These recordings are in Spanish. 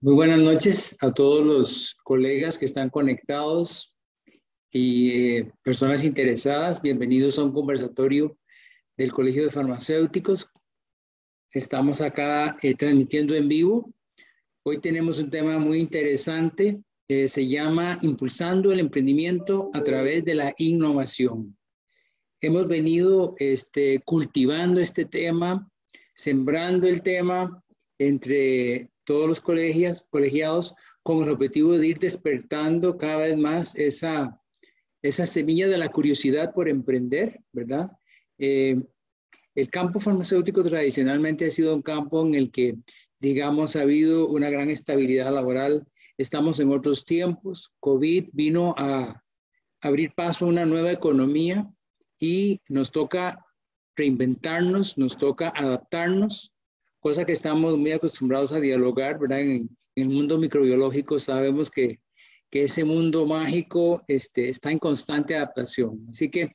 Muy buenas noches a todos los colegas que están conectados y eh, personas interesadas. Bienvenidos a un conversatorio del Colegio de Farmacéuticos. Estamos acá eh, transmitiendo en vivo. Hoy tenemos un tema muy interesante se llama Impulsando el Emprendimiento a través de la Innovación. Hemos venido este, cultivando este tema, sembrando el tema entre todos los colegios, colegiados con el objetivo de ir despertando cada vez más esa, semilla de la curiosidad por emprender, ¿verdad? Eh, el campo farmacéutico tradicionalmente ha sido un campo en el que, digamos, ha habido una gran estabilidad laboral. Estamos en otros tiempos. COVID vino a abrir paso a una nueva economía y nos toca reinventarnos, nos toca adaptarnos cosa que estamos muy acostumbrados a dialogar, ¿verdad? En, el mundo microbiológico sabemos que, que, ese mundo mágico este, está en constante adaptación. Así que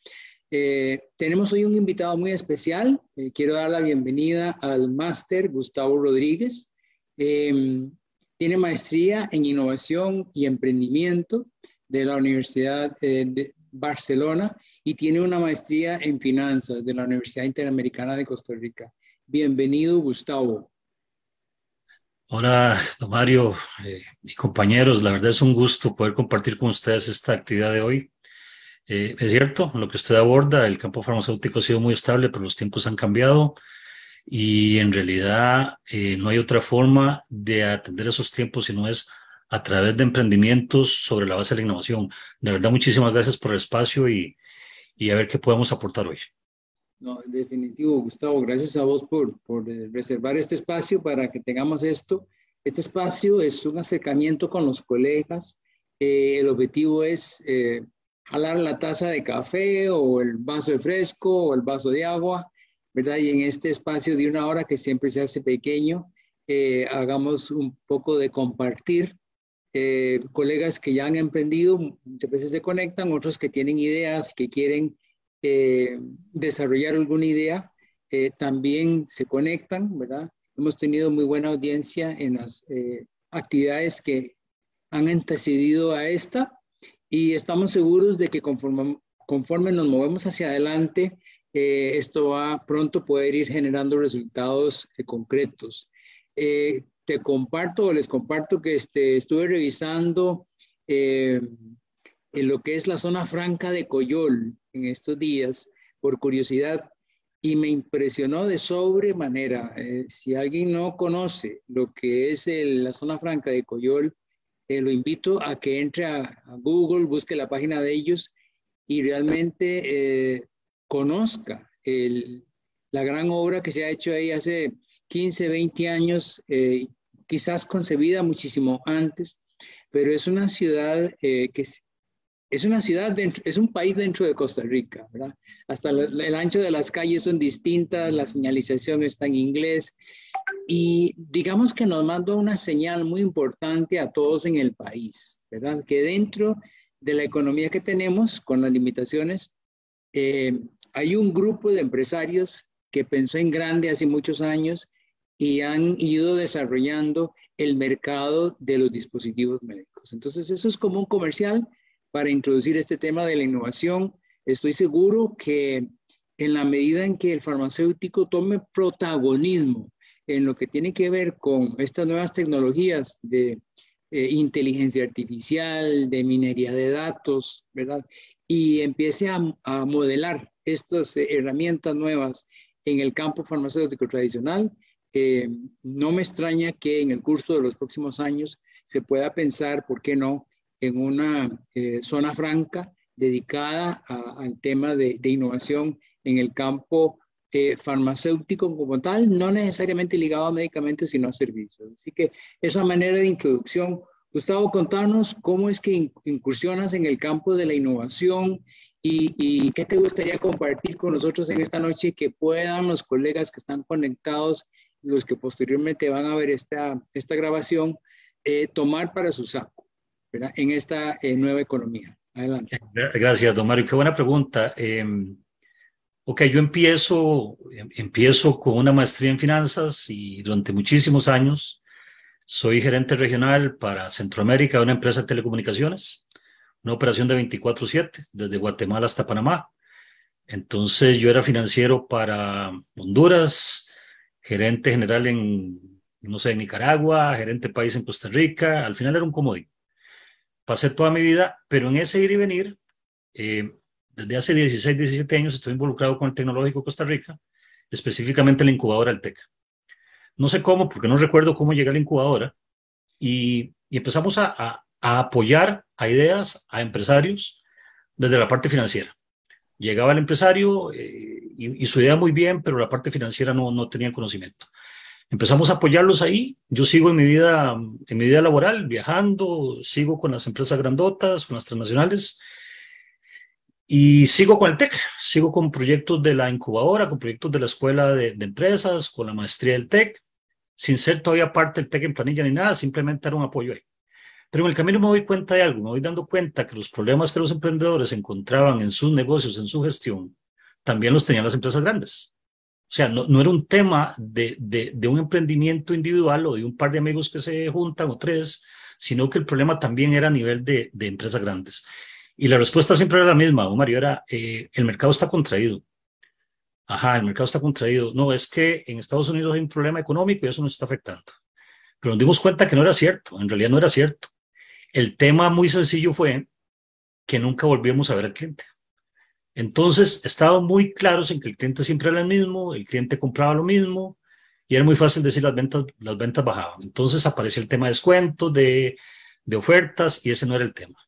eh, tenemos hoy un invitado muy especial. Eh, quiero dar la bienvenida al máster Gustavo Rodríguez. Em, tiene maestría en innovación y emprendimiento de la Universidad eh, de Barcelona y tiene una maestría en finanzas de la Universidad Interamericana de Costa Rica. Bienvenido, Gustavo. Hola, don Mario eh, y compañeros. La verdad es un gusto poder compartir con ustedes esta actividad de hoy. Eh, es cierto, lo que usted aborda, el campo farmacéutico ha sido muy estable, pero los tiempos han cambiado y en realidad eh, no hay otra forma de atender esos tiempos si no es a través de emprendimientos sobre la base de la innovación. De verdad, muchísimas gracias por el espacio y, y a ver qué podemos aportar hoy. No, definitivo, Gustavo, gracias a vos por, eh, reservar este espacio para que tengamos esto. Este espacio es un acercamiento con los colegas. Eh, el objetivo es eh, jalar la taza de café o el vaso de fresco o el vaso de agua, ¿verdad? Y en este espacio de una hora que siempre se hace pequeño, hagamos un poco de compartir. colegas que ya han emprendido, muchas veces se conectan, otros que tienen ideas, que quieren eh, desarrollar alguna idea, eh, también se conectan, ¿verdad? Hemos tenido muy buena audiencia en las eh, actividades que han antecedido a esta y estamos seguros de que conforme, conforme nos movemos hacia adelante, esto va pronto poder ir generando resultados concretos. te comparto o les comparto que este, estuve revisando en lo que es la zona franca de Coyol, en estos días por curiosidad y me impresionó de sobremanera. Eh, si alguien no conoce lo que es la zona franca de Coyol, eh, lo invito a que entre a, Google, busque la página de ellos y realmente eh, conozca la gran obra que se ha hecho ahí hace 15, 20 años, quizás concebida muchísimo antes, pero es una ciudad que, es una ciudad, dentro, es un país dentro de Costa Rica, ¿verdad? Hasta el, ancho de las calles son distintas, la señalización está en inglés y digamos que nos manda una señal muy importante a todos en el país, ¿verdad? Que dentro de la economía que tenemos, con las limitaciones, eh, hay un grupo de empresarios que pensó en grande hace muchos años y han ido desarrollando el mercado de los dispositivos médicos. Entonces, eso es como un comercial para introducir este tema de la innovación. Estoy seguro que en la medida en que el farmacéutico tome protagonismo en lo que tiene que ver con estas nuevas tecnologías de eh, inteligencia artificial, de minería de datos, ¿verdad? Y empiece a, modelar estas eh, herramientas nuevas en el campo farmacéutico tradicional, eh, no me extraña que en el curso de los próximos años se pueda pensar, ¿por qué no?, en una eh, zona franca dedicada al tema de, innovación en el campo eh, farmacéutico como tal, no necesariamente ligado a medicamentos, sino a servicios. Así que esa manera de introducción. Gustavo, contanos cómo es que incursionas en el campo de la innovación y, qué te gustaría compartir con nosotros en esta noche que puedan los colegas que están conectados, los que posteriormente van a ver esta, esta grabación, eh, tomar para su saco. ¿verdad? en esta eh, nueva economía. Adelante. Gracias, don Mario. Qué buena pregunta. Em, ok, yo empiezo, em, empiezo con una maestría en finanzas y durante muchísimos años soy gerente regional para Centroamérica de una empresa de telecomunicaciones, una operación de 24/7 desde Guatemala hasta Panamá. Entonces yo era financiero para Honduras, gerente general en, no sé, Nicaragua, gerente país en Costa Rica, al final era un comodín pasé toda mi vida, pero en ese ir y venir, eh, desde hace 16, 17 años estoy involucrado con el Tecnológico Costa Rica, específicamente la incubadora TEC. No sé cómo, porque no recuerdo cómo llegué a la incubadora, y, empezamos a, apoyar a ideas, a empresarios, desde la parte financiera. Llegaba el empresario eh, y, su idea muy bien, pero la parte financiera no, no tenía conocimiento empezamos a apoyarlos ahí. Yo sigo en mi vida, en mi vida laboral, viajando, sigo con las empresas grandotas, con las transnacionales. Y sigo con el TEC, sigo con proyectos de la incubadora, con proyectos de la escuela de, empresas, con la maestría del TEC, sin ser todavía parte del TEC en planilla ni nada, simplemente era un apoyo ahí. Pero en el camino me doy cuenta de algo, me voy dando cuenta que los problemas que los emprendedores encontraban en sus negocios, en su gestión, también los tenían las empresas grandes. O sea, no, era un tema de, un emprendimiento individual o de un par de amigos que se juntan o tres, sino que el problema también era a nivel de, empresas grandes. Y la respuesta siempre era la misma, o Mario, era eh, el mercado está contraído. Ajá, el mercado está contraído. No, es que en Estados Unidos hay un problema económico y eso nos está afectando. Pero nos dimos cuenta que no era cierto, en realidad no era cierto. El tema muy sencillo fue que nunca volvimos a ver al cliente. Entonces, estaban muy claros en que el cliente siempre era el mismo, el cliente compraba lo mismo y era muy fácil decir las ventas, las ventas bajaban. Entonces aparece el tema de descuentos, de, ofertas y ese no era el tema.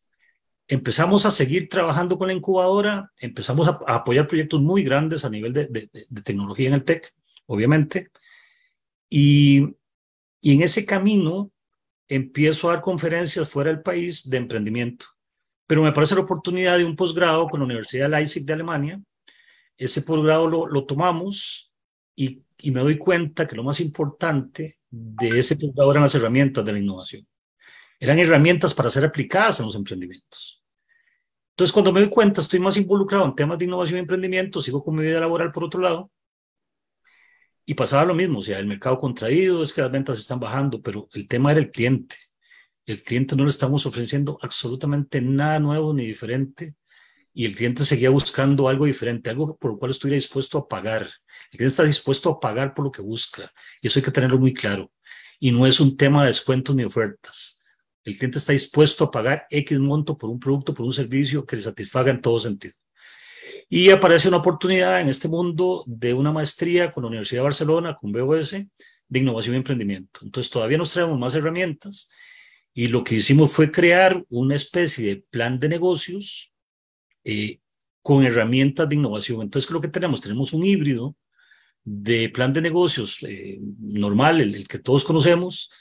Empezamos a seguir trabajando con la incubadora, empezamos a, apoyar proyectos muy grandes a nivel de, de, tecnología en el TEC, obviamente. y en ese camino empiezo a dar conferencias fuera del país de emprendimiento pero me parece la oportunidad de un posgrado con la Universidad Leipzig de Alemania. Ese posgrado lo, tomamos y, y me doy cuenta que lo más importante de ese posgrado eran las herramientas de la innovación. Eran herramientas para ser aplicadas en los emprendimientos. Entonces, cuando me doy cuenta, estoy más involucrado en temas de innovación y emprendimiento, sigo con mi vida laboral por otro lado, y pasaba lo mismo, o sea, el mercado contraído, es que las ventas están bajando, pero el tema era el cliente. El cliente no le estamos ofreciendo absolutamente nada nuevo ni diferente y el cliente seguía buscando algo diferente, algo por lo cual estuviera dispuesto a pagar. El cliente está dispuesto a pagar por lo que busca y eso hay que tenerlo muy claro. Y no es un tema de descuentos ni ofertas. El cliente está dispuesto a pagar X monto por un producto, por un servicio que le satisfaga en todo sentido. Y aparece una oportunidad en este mundo de una maestría con la Universidad de Barcelona, con BOS, de innovación y emprendimiento. Entonces todavía nos traemos más herramientas y lo que hicimos fue crear una especie de plan de negocios eh, con herramientas de innovación. Entonces, lo que tenemos, tenemos un híbrido de plan de negocios eh, normal, el, que todos conocemos,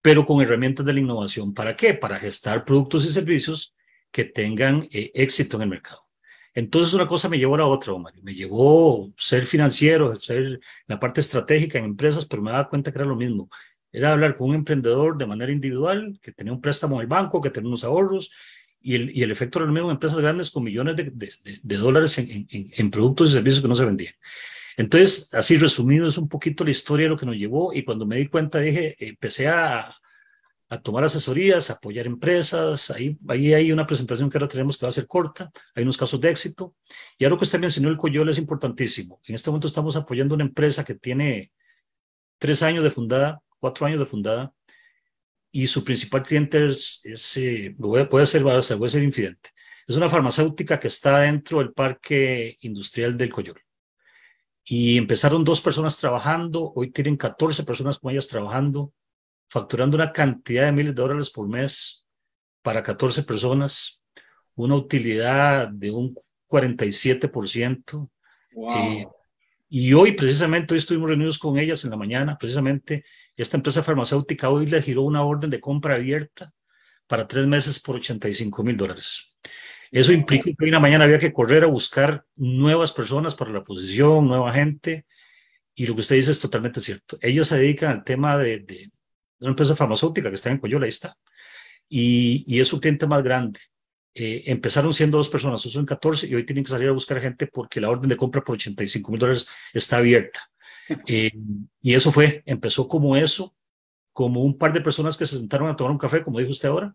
pero con herramientas de la innovación. ¿Para qué? Para gestar productos y servicios que tengan eh, éxito en el mercado. Entonces una cosa me llevó a la otra, Omar. Me llevó ser financiero, ser la parte estratégica en empresas, pero me daba cuenta que era lo mismo. Era hablar con un emprendedor de manera individual, que tenía un préstamo en el banco, que tenía unos ahorros, y el, y el efecto era lo mismo en empresas grandes con millones de, de, dólares en, en, productos y servicios que no se vendían. Entonces, así resumido, es un poquito la historia de lo que nos llevó y cuando me di cuenta dije, empecé a, a tomar asesorías, apoyar empresas, ahí, ahí hay una presentación que ahora tenemos que va a ser corta, hay unos casos de éxito y algo que usted mencionó, el Coyol es importantísimo. En este momento estamos apoyando una empresa que tiene tres años de fundada cuatro años de fundada y su principal cliente es, es eh, puede ser, voy a ser infidente. Es una farmacéutica que está dentro del parque industrial del Coyol. Y empezaron dos personas trabajando, hoy tienen 14 personas con ellas trabajando, facturando una cantidad de miles de dólares por mes para 14 personas, una utilidad de un 47%. Eh, y hoy, precisamente, hoy estuvimos reunidos con ellas en la mañana, precisamente, esta empresa farmacéutica hoy le giró una orden de compra abierta para tres meses por 85 mil dólares. Eso implica que hoy en la mañana había que correr a buscar nuevas personas para la posición, nueva gente. Y lo que usted dice es totalmente cierto. Ellos se dedican al tema de, una empresa farmacéutica que está en Coyola, ahí está. Y, es un cliente más grande. Eh, empezaron siendo dos personas, son 14 y hoy tienen que salir a buscar gente porque la orden de compra por 85 mil dólares está abierta. Eh, y eso fue, empezó como eso, como un par de personas que se sentaron a tomar un café, como dijo usted ahora.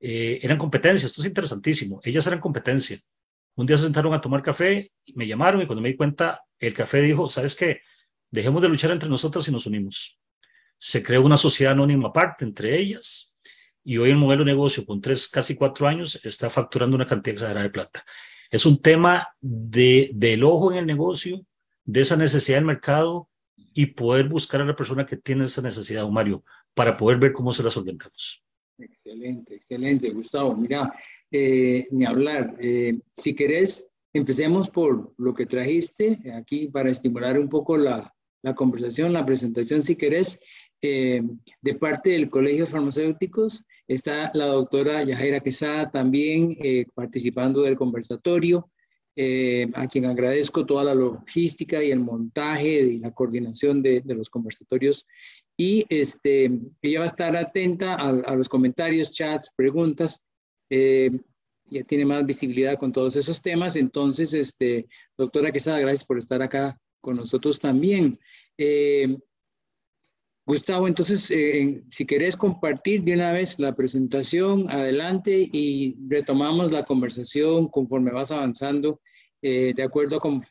Eh, eran competencias, esto es interesantísimo, ellas eran competencia. Un día se sentaron a tomar café, me llamaron y cuando me di cuenta, el café dijo, ¿sabes qué? Dejemos de luchar entre nosotras y nos unimos. Se creó una sociedad anónima aparte entre ellas y hoy el modelo de negocio con tres, casi cuatro años, está facturando una cantidad exagerada de plata. Es un tema de, del ojo en el negocio, de esa necesidad del mercado y poder buscar a la persona que tiene esa necesidad, Mario, para poder ver cómo se las orientamos. Excelente, excelente, Gustavo. Mira, eh, ni hablar. Eh, si querés, empecemos por lo que trajiste aquí para estimular un poco la, la conversación, la presentación, si querés. Eh, de parte del Colegio de Farmacéuticos está la doctora Yajaira Quesada también participando del conversatorio. Eh, a quien agradezco toda la logística y el montaje y la coordinación de, los conversatorios. Y este, ella va a estar atenta a, los comentarios, chats, preguntas. Eh, ya tiene más visibilidad con todos esos temas. Entonces, este, doctora Quesada, gracias por estar acá con nosotros también. Eh, Gustavo, entonces, eh, si querés compartir de una vez la presentación, adelante y retomamos la conversación conforme vas avanzando, eh, de acuerdo con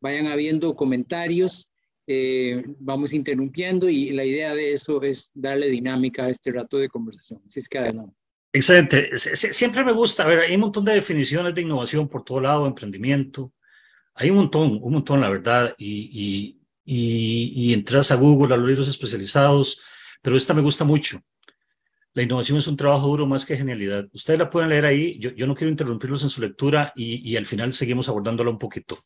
vayan habiendo comentarios, eh, vamos interrumpiendo y la idea de eso es darle dinámica a este rato de conversación. Así es que adelante. Excelente. Siempre me gusta, a ver, hay un montón de definiciones de innovación por todo lado, emprendimiento, hay un montón, un montón, la verdad, y, y, entradas entras a Google, a los libros especializados, pero esta me gusta mucho. La innovación es un trabajo duro más que genialidad. Ustedes la pueden leer ahí. Yo, no quiero interrumpirlos en su lectura y, y, al final seguimos abordándola un poquito.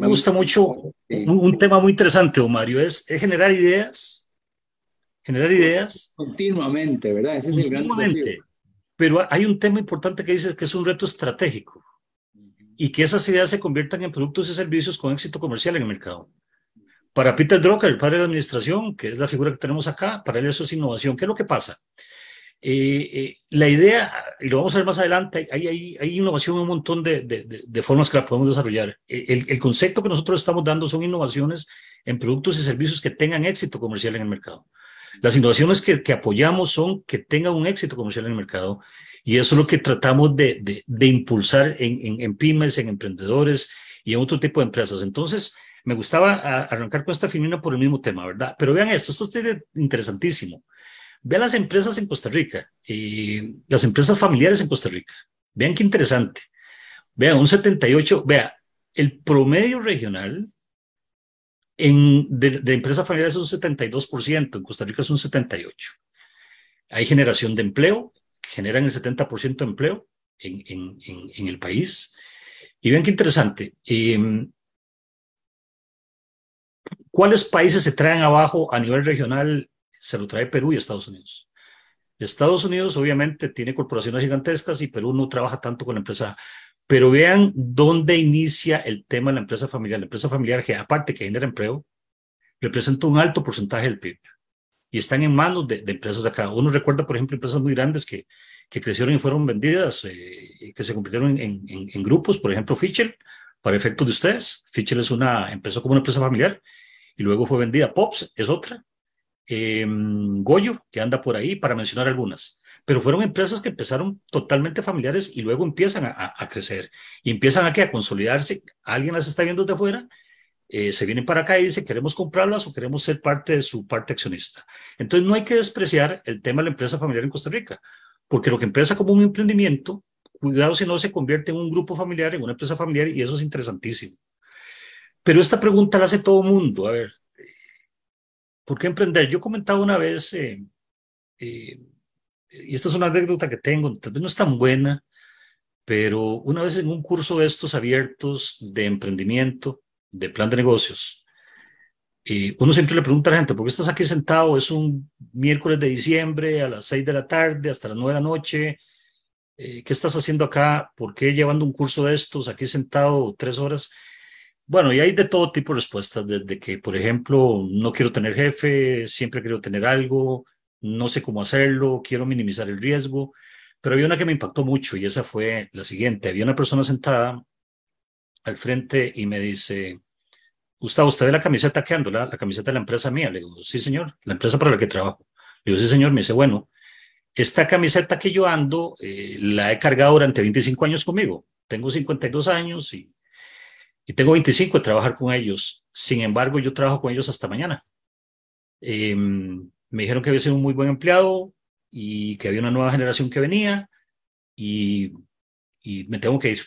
me gusta mucho, un, tema muy interesante, Mario, es, generar ideas, generar ideas. Continuamente, ¿verdad? Ese es el gran Pero hay un tema importante que dices que es un reto estratégico y que esas ideas se conviertan en productos y servicios con éxito comercial en el mercado. Para Peter Drucker, el padre de la administración, que es la figura que tenemos acá, para él eso es innovación. ¿Qué es lo que pasa? Eh, eh, la idea, y lo vamos a ver más adelante, hay, hay innovación en un montón de, formas que la podemos desarrollar. Eh, el, concepto que nosotros estamos dando son innovaciones en productos y servicios que tengan éxito comercial en el mercado. Las innovaciones que, apoyamos son que tengan un éxito comercial en el mercado y eso es lo que tratamos de, impulsar en, en, pymes, en emprendedores y en otro tipo de empresas. Entonces, me gustaba arrancar con esta filmina por el mismo tema, ¿verdad? Pero vean esto, esto es interesantísimo. Vean las empresas en Costa Rica, y las empresas familiares en Costa Rica. Vean qué interesante. Vean, un 78, vea, el promedio regional en, de, empresas familiares es un 72%, en Costa Rica es un 78%. Hay generación de empleo, generan el 70% de empleo en, en, el país. Y vean qué interesante. Em, ¿Cuáles países se traen abajo a nivel regional se lo trae Perú y Estados Unidos. Estados Unidos obviamente tiene corporaciones gigantescas y Perú no trabaja tanto con la empresa. Pero vean dónde inicia el tema de la empresa familiar. La empresa familiar, que aparte que genera empleo, representa un alto porcentaje del PIB y están en manos de, empresas de acá. Uno recuerda, por ejemplo, empresas muy grandes que, que crecieron y fueron vendidas, eh, que se convirtieron en, grupos, por ejemplo, Fischer, para efectos de ustedes. Fischer es una, empresa, como una empresa familiar y luego fue vendida. Pops es otra, Em, Goyo, que anda por ahí, para mencionar algunas. Pero fueron empresas que empezaron totalmente familiares y luego empiezan a, crecer y empiezan a, a consolidarse. Alguien las está viendo de afuera, eh, se vienen para acá y dice queremos comprarlas o queremos ser parte de su parte accionista. Entonces no hay que despreciar el tema de la empresa familiar en Costa Rica, porque lo que empieza como un emprendimiento, cuidado si no se convierte en un grupo familiar, en una empresa familiar, y eso es interesantísimo. Pero esta pregunta la hace todo mundo. A ver, ¿Por qué emprender? Yo comentaba una vez, eh, eh, y esta es una anécdota que tengo, tal vez no es tan buena, pero una vez en un curso de estos abiertos de emprendimiento, de plan de negocios, eh, uno siempre le pregunta a la gente, ¿por qué estás aquí sentado? Es un miércoles de diciembre a las 6 de la tarde hasta las 9 de la noche. ¿Qué estás haciendo acá? ¿Por qué llevando un curso de estos aquí sentado tres horas? Bueno, y hay de todo tipo de respuestas, desde que, por ejemplo, no quiero tener jefe, siempre quiero tener algo, no sé cómo hacerlo, quiero minimizar el riesgo, pero había una que me impactó mucho y esa fue la siguiente. Había una persona sentada al frente y me dice, Gustavo, ¿usted ve la camiseta que ando, la, camiseta de la empresa mía? Le digo, sí, señor, la empresa para la que trabajo. Le digo, sí, señor, me dice, bueno, esta camiseta que yo ando eh, la he cargado durante 25 años conmigo. Tengo 52 años y y tengo 25 de trabajar con ellos. Sin embargo, yo trabajo con ellos hasta mañana. Em, me dijeron que había sido un muy buen empleado y que había una nueva generación que venía y, y me tengo que ir.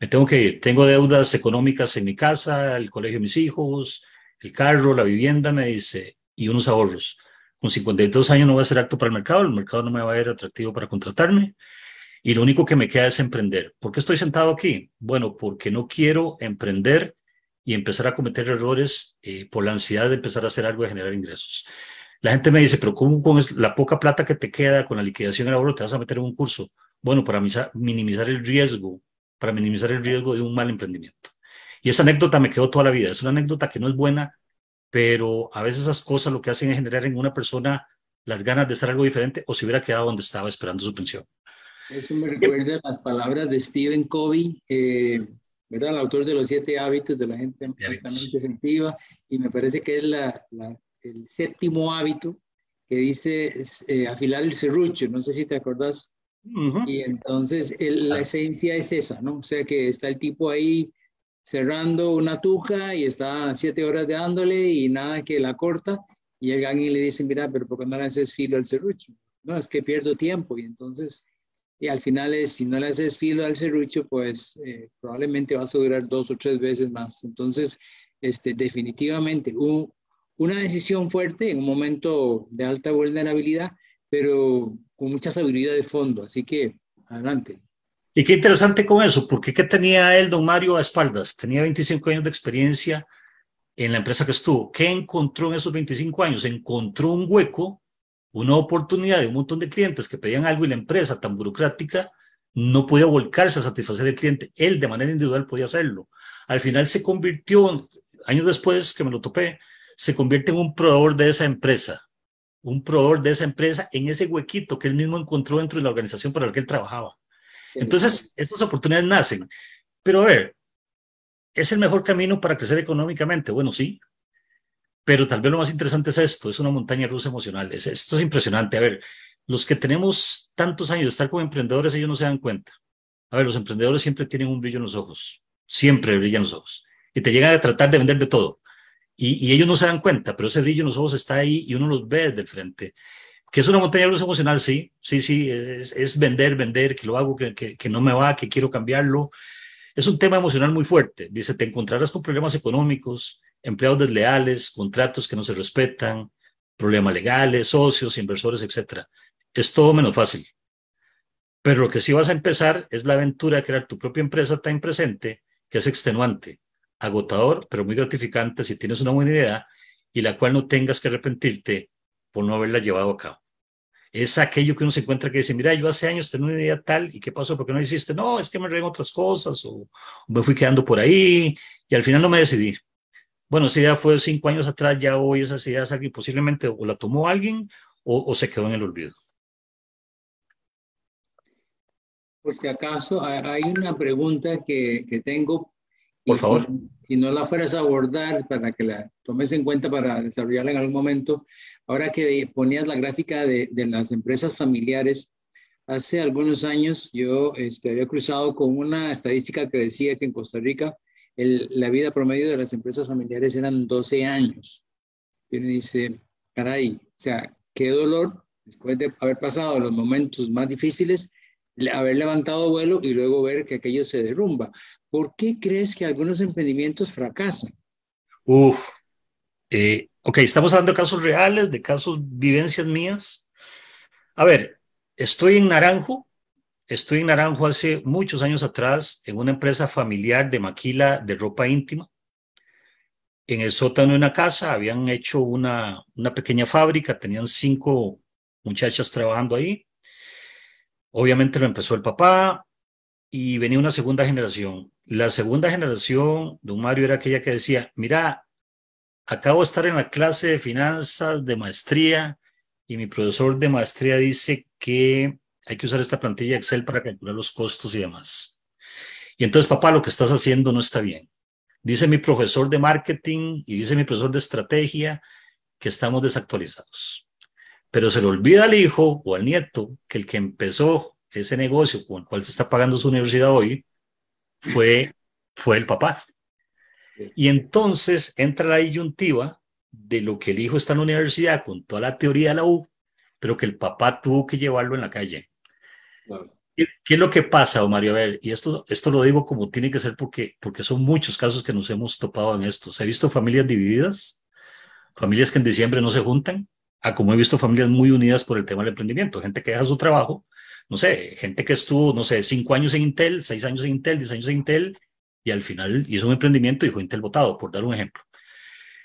Me tengo que ir. Tengo deudas económicas en mi casa, el colegio de mis hijos, el carro, la vivienda, me dice, y unos ahorros. Con 52 años no voy a ser acto para el mercado, el mercado no me va a ver atractivo para contratarme y lo único que me queda es emprender. ¿Por qué estoy sentado aquí? Bueno, porque no quiero emprender y empezar a cometer errores eh, por la ansiedad de empezar a hacer algo y generar ingresos. La gente me dice, pero ¿cómo con la poca plata que te queda con la liquidación del ahorro te vas a meter en un curso? Bueno, para minimizar el riesgo, para minimizar el riesgo de un mal emprendimiento. Y esa anécdota me quedó toda la vida. Es una anécdota que no es buena, pero a veces esas cosas lo que hacen es generar en una persona las ganas de hacer algo diferente o si hubiera quedado donde estaba esperando su pensión. Eso me recuerda las palabras de Stephen Covey, ¿verdad? El autor de los siete hábitos de la gente efectiva, y me parece que es el séptimo hábito que dice eh, afilar el serrucho, no sé si te acordás. Y entonces la esencia es esa, ¿no? O sea que está el tipo ahí cerrando una tuja y está siete horas dándole y nada que la corta. Y llegan y le dicen, mira, pero ¿por qué no le haces filo al serrucho? No, es que pierdo tiempo. Y entonces y al final es, si no le haces filo al cerrucho, pues eh, probablemente va a durar dos o tres veces más. Entonces, este, definitivamente, una decisión fuerte en un momento de alta vulnerabilidad, pero con mucha sabiduría de fondo. Así que, adelante. Y qué interesante con eso, porque ¿qué tenía él, don Mario, a espaldas? Tenía 25 años de experiencia en la empresa que estuvo. ¿Qué encontró en esos 25 años? Encontró un hueco una oportunidad de un montón de clientes que pedían algo y la empresa tan burocrática no podía volcarse a satisfacer al cliente. Él de manera individual podía hacerlo. Al final se convirtió, años después que me lo topé, se convierte en un proveedor de esa empresa, un proveedor de esa empresa en ese huequito que él mismo encontró dentro de la organización para la que él trabajaba. Entonces, esas oportunidades nacen. Pero a ver, ¿es el mejor camino para crecer económicamente? Bueno, sí, pero tal vez lo más interesante es esto, es una montaña rusa emocional. esto es impresionante. A ver, los que tenemos tantos años de estar como emprendedores, ellos no se dan cuenta. A ver, los emprendedores siempre tienen un brillo en los ojos, siempre brillan los ojos. Y te llegan a tratar de vender de todo. Y, ellos no se dan cuenta, pero ese brillo en los ojos está ahí y uno los ve desde el frente. Que es una montaña rusa emocional, sí, sí, sí, es, vender, vender, que lo hago, que, que no me va, que quiero cambiarlo. Es un tema emocional muy fuerte. Dice, te encontrarás con problemas económicos, empleados desleales, contratos que no se respetan, problemas legales, socios, inversores, etc. Es todo menos fácil. Pero lo que sí vas a empezar es la aventura de crear tu propia empresa tan presente que es extenuante, agotador, pero muy gratificante si tienes una buena idea y la cual no tengas que arrepentirte por no haberla llevado a cabo. Es aquello que uno se encuentra que dice, mira, yo hace años tenía una idea tal y qué pasó, porque no hiciste, no, es que me reí en otras cosas o me fui quedando por ahí y al final no me decidí bueno, esa idea fue cinco años atrás, ya hoy idea ideas alguien posiblemente o la tomó alguien o, se quedó en el olvido. Por si acaso, hay una pregunta que, que tengo. Por favor. Si, no la fueras a abordar, para que la tomes en cuenta para desarrollarla en algún momento, ahora que ponías la gráfica de, de las empresas familiares, hace algunos años yo este, había cruzado con una estadística que decía que en Costa Rica la vida promedio de las empresas familiares eran 12 años. Y uno dice, caray, o sea, qué dolor después de haber pasado los momentos más difíciles, haber levantado vuelo y luego ver que aquello se derrumba. ¿Por qué crees que algunos emprendimientos fracasan? Uf, eh, ok, estamos hablando de casos reales, de casos, vivencias mías. A ver, estoy en Naranjo, Estoy en Naranjo hace muchos años atrás en una empresa familiar de maquila de ropa íntima. En el sótano de una casa habían hecho una, una pequeña fábrica, tenían cinco muchachas trabajando ahí. Obviamente lo empezó el papá y venía una segunda generación. La segunda generación, de un Mario, era aquella que decía, mira, acabo de estar en la clase de finanzas de maestría y mi profesor de maestría dice que hay que usar esta plantilla Excel para calcular los costos y demás. Y entonces, papá, lo que estás haciendo no está bien. Dice mi profesor de marketing y dice mi profesor de estrategia que estamos desactualizados. Pero se le olvida al hijo o al nieto que el que empezó ese negocio con el cual se está pagando su universidad hoy fue, fue el papá. Y entonces entra la ayuntiva de lo que el hijo está en la universidad con toda la teoría de la U, pero que el papá tuvo que llevarlo en la calle. ¿Qué, es lo que pasa, Mario? A ver, y esto, esto lo digo como tiene que ser porque, porque son muchos casos que nos hemos topado en esto. He visto familias divididas, familias que en diciembre no se juntan, a como he visto familias muy unidas por el tema del emprendimiento, gente que deja su trabajo, no sé, gente que estuvo, no sé, cinco años en Intel, seis años en Intel, diez años en Intel, y al final hizo un emprendimiento y fue Intel votado, por dar un ejemplo.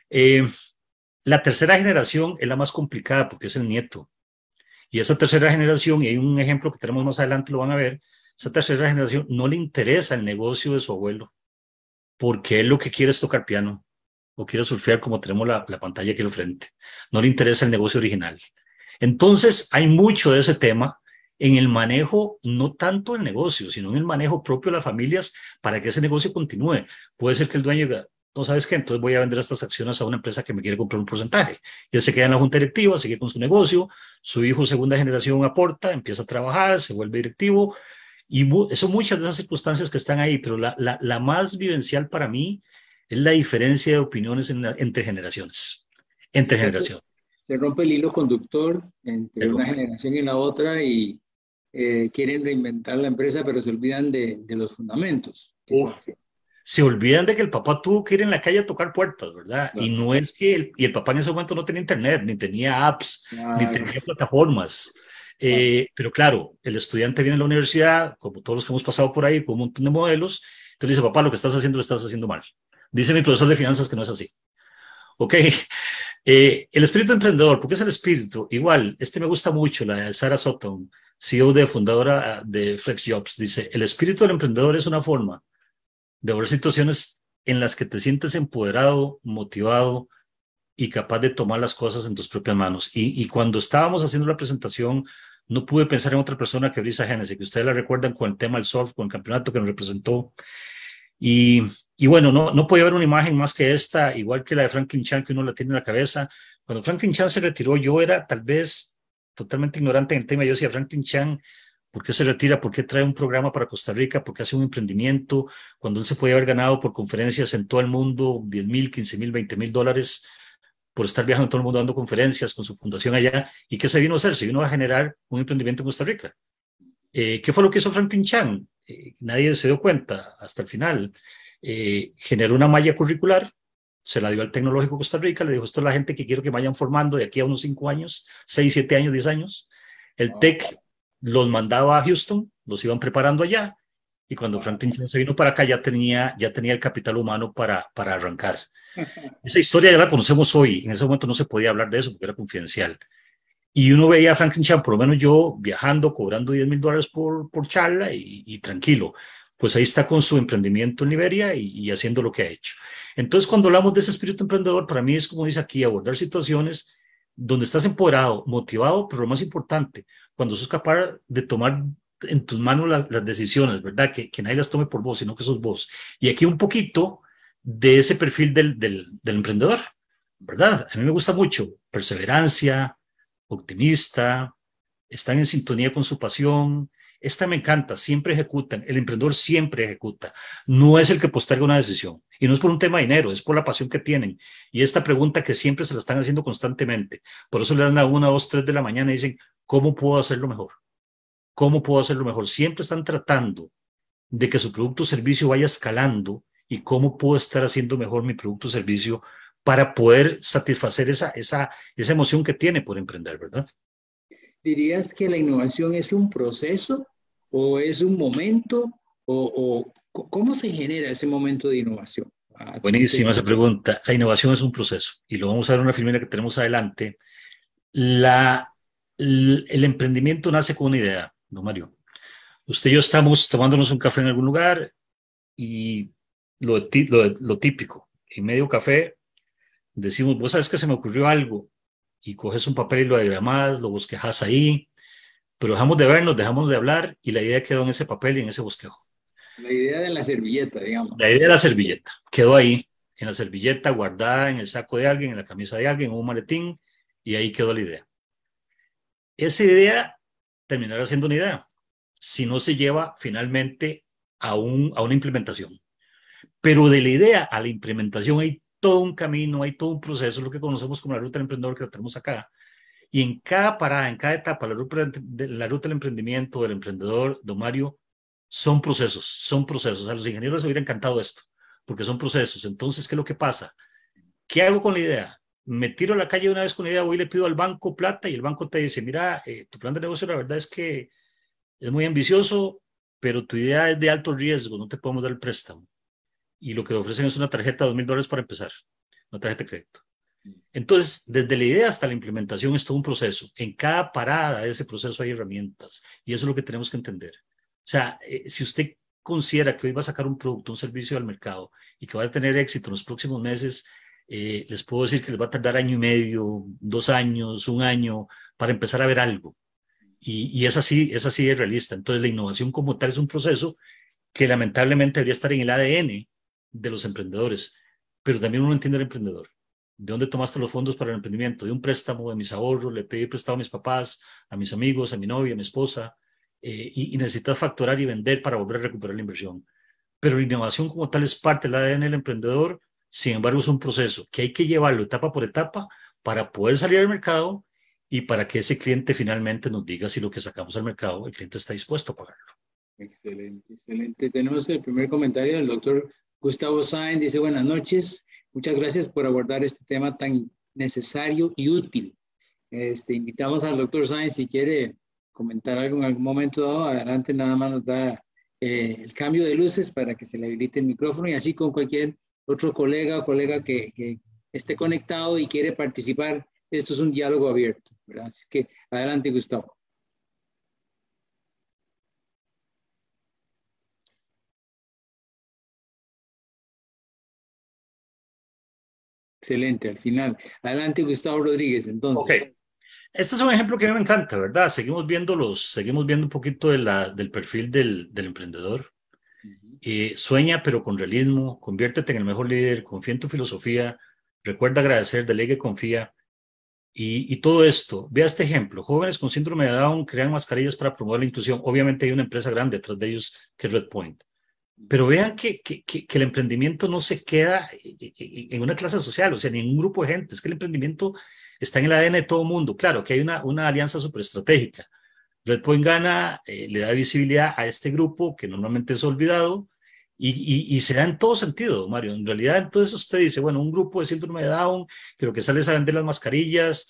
Eh, la tercera generación es la más complicada porque es el nieto. Y esa tercera generación, y hay un ejemplo que tenemos más adelante, lo van a ver, esa tercera generación no le interesa el negocio de su abuelo, porque él lo que quiere es tocar piano o quiere surfear como tenemos la, pantalla aquí al frente. No le interesa el negocio original. Entonces, hay mucho de ese tema en el manejo, no tanto el negocio, sino en el manejo propio de las familias para que ese negocio continúe. Puede ser que el dueño no sabes qué, entonces voy a vender estas acciones a una empresa que me quiere comprar un porcentaje. Y él se queda en la junta directiva, sigue con su negocio, su hijo segunda generación aporta, empieza a trabajar, se vuelve directivo. Y son muchas de esas circunstancias que están ahí, pero la, la, más vivencial para mí es la diferencia de opiniones entre generaciones. Entre generaciones. Se rompe el hilo conductor entre una generación y la otra y eh, quieren reinventar la empresa, pero se olvidan de, de los fundamentos se olvidan de que el papá tuvo que ir en la calle a tocar puertas, ¿verdad? Y no es que el, y el papá en ese momento no tenía internet, ni tenía apps, ni tenía plataformas. Eh, pero claro, el estudiante viene a la universidad, como todos los que hemos pasado por ahí, con un montón de modelos, entonces dice, papá, lo que estás haciendo lo estás haciendo mal. Dice mi profesor de finanzas que no es así. Ok, eh, el espíritu emprendedor, ¿por qué es el espíritu? Igual, este me gusta mucho, la de Sarah Sutton, CEO de fundadora ah, de Flex dice, el espíritu del emprendedor es una forma de situaciones en las que te sientes empoderado, motivado y capaz de tomar las cosas en tus propias manos. Y, cuando estábamos haciendo la presentación, no pude pensar en otra persona que Brisa Génesis, que ustedes la recuerdan con el tema del surf, con el campeonato que nos representó. Y, y bueno, no, no podía haber una imagen más que esta, igual que la de Franklin Chan, que uno la tiene en la cabeza. Cuando Franklin Chan se retiró, yo era tal vez totalmente ignorante en el tema. Yo decía, Franklin Chan ¿Por qué se retira? ¿Por qué trae un programa para Costa Rica? ¿Por qué hace un emprendimiento? Cuando él se puede haber ganado por conferencias en todo el mundo 10 mil, 15 mil, 20 mil dólares por estar viajando en todo el mundo dando conferencias con su fundación allá. ¿Y qué se vino a hacer? Se vino a generar un emprendimiento en Costa Rica. Eh, ¿Qué fue lo que hizo Franklin Chan? Eh, nadie se dio cuenta hasta el final. Eh, generó una malla curricular, se la dio al Tecnológico Costa Rica, le dijo, esto es la gente que quiero que vayan formando de aquí a unos 5 años, 6, 7 años, 10 años. El ah. TEC los mandaba a Houston, los iban preparando allá, y cuando Franklin se vino para acá ya tenía, ya tenía el capital humano para, para arrancar. Esa historia ya la conocemos hoy, en ese momento no se podía hablar de eso porque era confidencial. Y uno veía a Franklin Chan, por lo menos yo, viajando, cobrando 10 mil dólares por, por charla y, tranquilo. Pues ahí está con su emprendimiento en Liberia y, y, haciendo lo que ha hecho. Entonces, cuando hablamos de ese espíritu emprendedor, para mí es como dice aquí, abordar situaciones donde estás empoderado, motivado, pero lo más importante, cuando sos capaz de tomar en tus manos las, decisiones, ¿verdad? Que, nadie las tome por vos, sino que sos vos. Y aquí un poquito de ese perfil del, del emprendedor, ¿verdad? A mí me gusta mucho, perseverancia, optimista, están en sintonía con su pasión. Esta me encanta, siempre ejecutan, el emprendedor siempre ejecuta, no es el que posterga una decisión. Y no es por un tema de dinero, es por la pasión que tienen. Y esta pregunta que siempre se la están haciendo constantemente. Por eso le dan a una, dos, tres de la mañana y dicen, ¿Cómo puedo hacerlo mejor? ¿Cómo puedo hacerlo mejor? Siempre están tratando de que su producto o servicio vaya escalando y cómo puedo estar haciendo mejor mi producto o servicio para poder satisfacer esa, esa, esa emoción que tiene por emprender, ¿verdad? ¿Dirías que la innovación es un proceso o es un momento o, cómo se genera ese momento de innovación? Ah, Buenísima esa pregunta. La innovación es un proceso y lo vamos a ver en una filmina que tenemos adelante. La el, emprendimiento nace con una idea, don Mario. Usted y yo estamos tomándonos un café en algún lugar y lo, típico, en medio café decimos, vos sabes que se me ocurrió algo y coges un papel y lo diagramas, lo bosquejas ahí, pero dejamos de vernos, dejamos de hablar y la idea quedó en ese papel y en ese bosquejo. La idea de la servilleta, digamos. La idea de la servilleta. Quedó ahí, en la servilleta, guardada en el saco de alguien, en la camisa de alguien, en un maletín, y ahí quedó la idea esa idea terminará siendo una idea si no se lleva finalmente a, una implementación. Pero de la idea a la implementación hay todo un camino, hay todo un proceso, lo que conocemos como la ruta del emprendedor que la tenemos acá. Y en cada parada, en cada etapa, la ruta, la ruta del emprendimiento, del emprendedor, don Mario, son procesos, son procesos. A los ingenieros les hubiera encantado esto, porque son procesos. Entonces, ¿qué es lo que pasa? ¿Qué hago con la idea? me tiro a la calle una vez con idea, voy y le pido al banco plata y el banco te dice, mira, eh, tu plan de negocio la verdad es que es muy ambicioso, pero tu idea es de alto riesgo, no te podemos dar el préstamo. Y lo que te ofrecen es una tarjeta de dos mil dólares para empezar, una tarjeta de crédito. Entonces, desde la idea hasta la implementación es todo un proceso. En cada parada de ese proceso hay herramientas y eso es lo que tenemos que entender. O sea, eh, si usted considera que hoy va a sacar un producto, un servicio al mercado y que va a tener éxito en los próximos meses, eh, les puedo decir que les va a tardar año y medio, dos años, un año, para empezar a ver algo. Y, es así, es así de realista. Entonces la innovación como tal es un proceso que lamentablemente debería estar en el ADN de los emprendedores, pero también uno entiende al emprendedor. ¿De dónde tomaste los fondos para el emprendimiento? De un préstamo, de mis ahorros, le pedí prestado a mis papás, a mis amigos, a mi novia, a mi esposa, eh, y, necesitas facturar y vender para volver a recuperar la inversión. Pero la innovación como tal es parte del ADN del emprendedor sin embargo, es un proceso que hay que llevarlo etapa por etapa para poder salir al mercado y para que ese cliente finalmente nos diga si lo que sacamos al mercado, el cliente está dispuesto a pagarlo. Excelente, excelente. Tenemos el primer comentario del doctor Gustavo Sainz, Dice, buenas noches. Muchas gracias por abordar este tema tan necesario y útil. Este, invitamos al doctor Sainz si quiere comentar algo en algún momento dado. Adelante, nada más nos da eh, el cambio de luces para que se le habilite el micrófono y así con cualquier otro colega o colega que, esté conectado y quiere participar. Esto es un diálogo abierto. Así que adelante, Gustavo. Excelente, al final. Adelante, Gustavo Rodríguez, entonces. Ok. Este es un ejemplo que a mí me encanta, ¿verdad? Seguimos viendo los, seguimos viendo un poquito del perfil del emprendedor. Eh, sueña pero con realismo, conviértete en el mejor líder, confía en tu filosofía, recuerda agradecer, delega y confía. Y, todo esto, vea este ejemplo, jóvenes con síndrome de Down crean mascarillas para promover la inclusión. Obviamente hay una empresa grande detrás de ellos que es Redpoint. Pero vean que, que, el emprendimiento no se queda eh, eh, en una clase social, o sea, ni en un grupo de gente, es que el emprendimiento está en el ADN de todo el mundo. Claro que hay una, una alianza superestratégica. estratégica. Redpoint gana, le da visibilidad a este grupo que normalmente es olvidado, y, y, se da en todo sentido, Mario. En realidad, entonces usted dice, bueno, un grupo de síndrome de Down, creo que sale es a vender las mascarillas,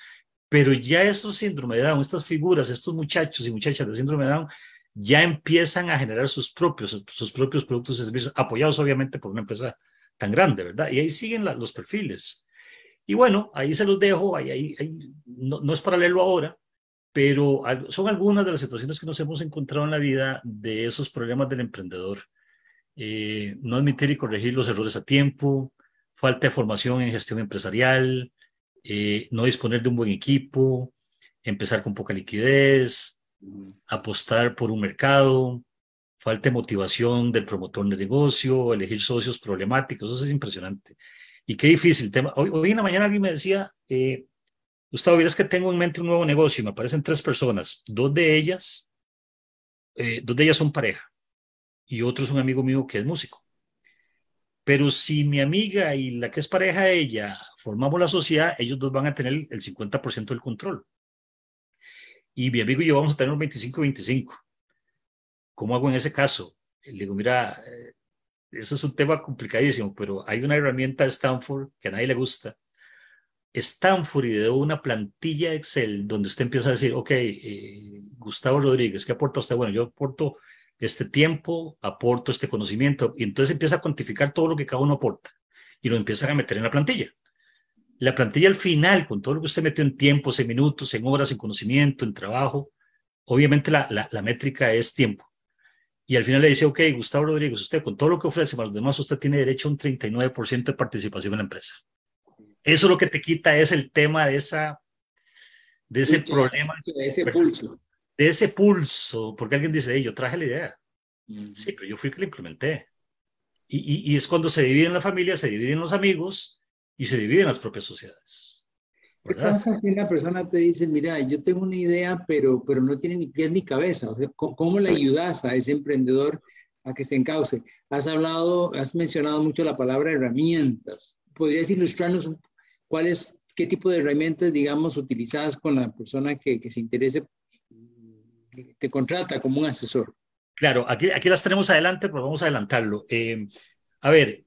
pero ya esos síndrome de Down, estas figuras, estos muchachos y muchachas de síndrome de Down, ya empiezan a generar sus propios, sus propios productos y servicios, apoyados obviamente por una empresa tan grande, ¿verdad? Y ahí siguen los perfiles. Y bueno, ahí se los dejo, ahí, ahí, no, es paralelo ahora, pero son algunas de las situaciones que nos hemos encontrado en la vida de esos problemas del emprendedor eh, no admitir y corregir los errores a tiempo, falta de formación en gestión empresarial, eh, no disponer de un buen equipo, empezar con poca liquidez, apostar por un mercado, falta de motivación del promotor de negocio, elegir socios problemáticos, eso es impresionante. Y qué difícil tema. Hoy, en la mañana alguien me decía, eh, Gustavo, verás que tengo en mente un nuevo negocio y me aparecen tres personas, dos de ellas, dos de ellas son pareja y otro es un amigo mío que es músico. Pero si mi amiga y la que es pareja de ella formamos la sociedad, ellos dos van a tener el 50% del control. Y mi amigo y yo vamos a tener un 25-25. ¿Cómo hago en ese caso? Le digo, mira, eh, eso es un tema complicadísimo, pero hay una herramienta de Stanford que a nadie le gusta. Stanford de una plantilla Excel donde usted empieza a decir, ok, eh, Gustavo Rodríguez, ¿qué aporta usted? Bueno, yo aporto este tiempo, aporto este conocimiento, y entonces empieza a cuantificar todo lo que cada uno aporta y lo empiezan a meter en la plantilla. La plantilla al final, con todo lo que usted metió en tiempos, en minutos, en horas, en conocimiento, en trabajo, obviamente la, métrica es tiempo. Y al final le dice, ok, Gustavo Rodríguez, usted con todo lo que ofrece para los demás, usted tiene derecho a un 39% de participación en la empresa. Eso lo que te quita es el tema de, esa, de ese problema. De ese pulso ese pulso, porque alguien dice, yo traje la idea. Sí, pero yo fui el que la implementé. Y, y, es cuando se divide en la familia, se dividen los amigos y se dividen las propias sociedades. ¿Qué pasa si una persona te dice, mira, yo tengo una idea, pero, pero no tiene ni pies ni cabeza? ¿cómo, le ayudas a ese emprendedor a que se encauce? Has hablado, has mencionado mucho la palabra herramientas. ¿Podrías ilustrarnos es qué tipo de herramientas, digamos, utilizadas con la persona que, que se interese te contrata como un asesor. Claro, aquí, aquí las tenemos adelante, pero vamos a adelantarlo. Eh, a ver,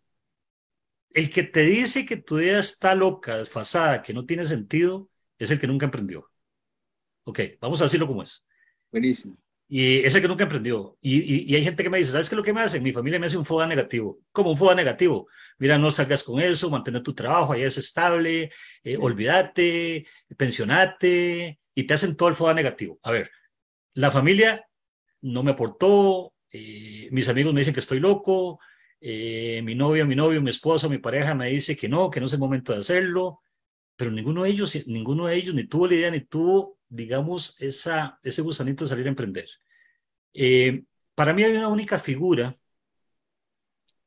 el que te dice que tu idea está loca, desfasada, que no tiene sentido, es el que nunca emprendió. Ok, vamos a decirlo como es. Buenísimo. Y es el que nunca emprendió. Y, hay gente que me dice, ¿sabes qué es lo que me hacen? Mi familia me hace un FODA negativo. ¿Cómo un FODA negativo? Mira, no salgas con eso, mantener tu trabajo, ahí es estable, eh, olvídate, pensionate, y te hacen todo el FODA negativo. A ver, la familia no me aportó, eh, mis amigos me dicen que estoy loco, eh, mi novia, mi novio, mi esposo, mi pareja me dice que no, que no es el momento de hacerlo, pero ninguno de ellos, ninguno de ellos ni tuvo la idea ni tuvo, digamos, esa, ese gusanito de salir a emprender. Eh, para mí hay una única figura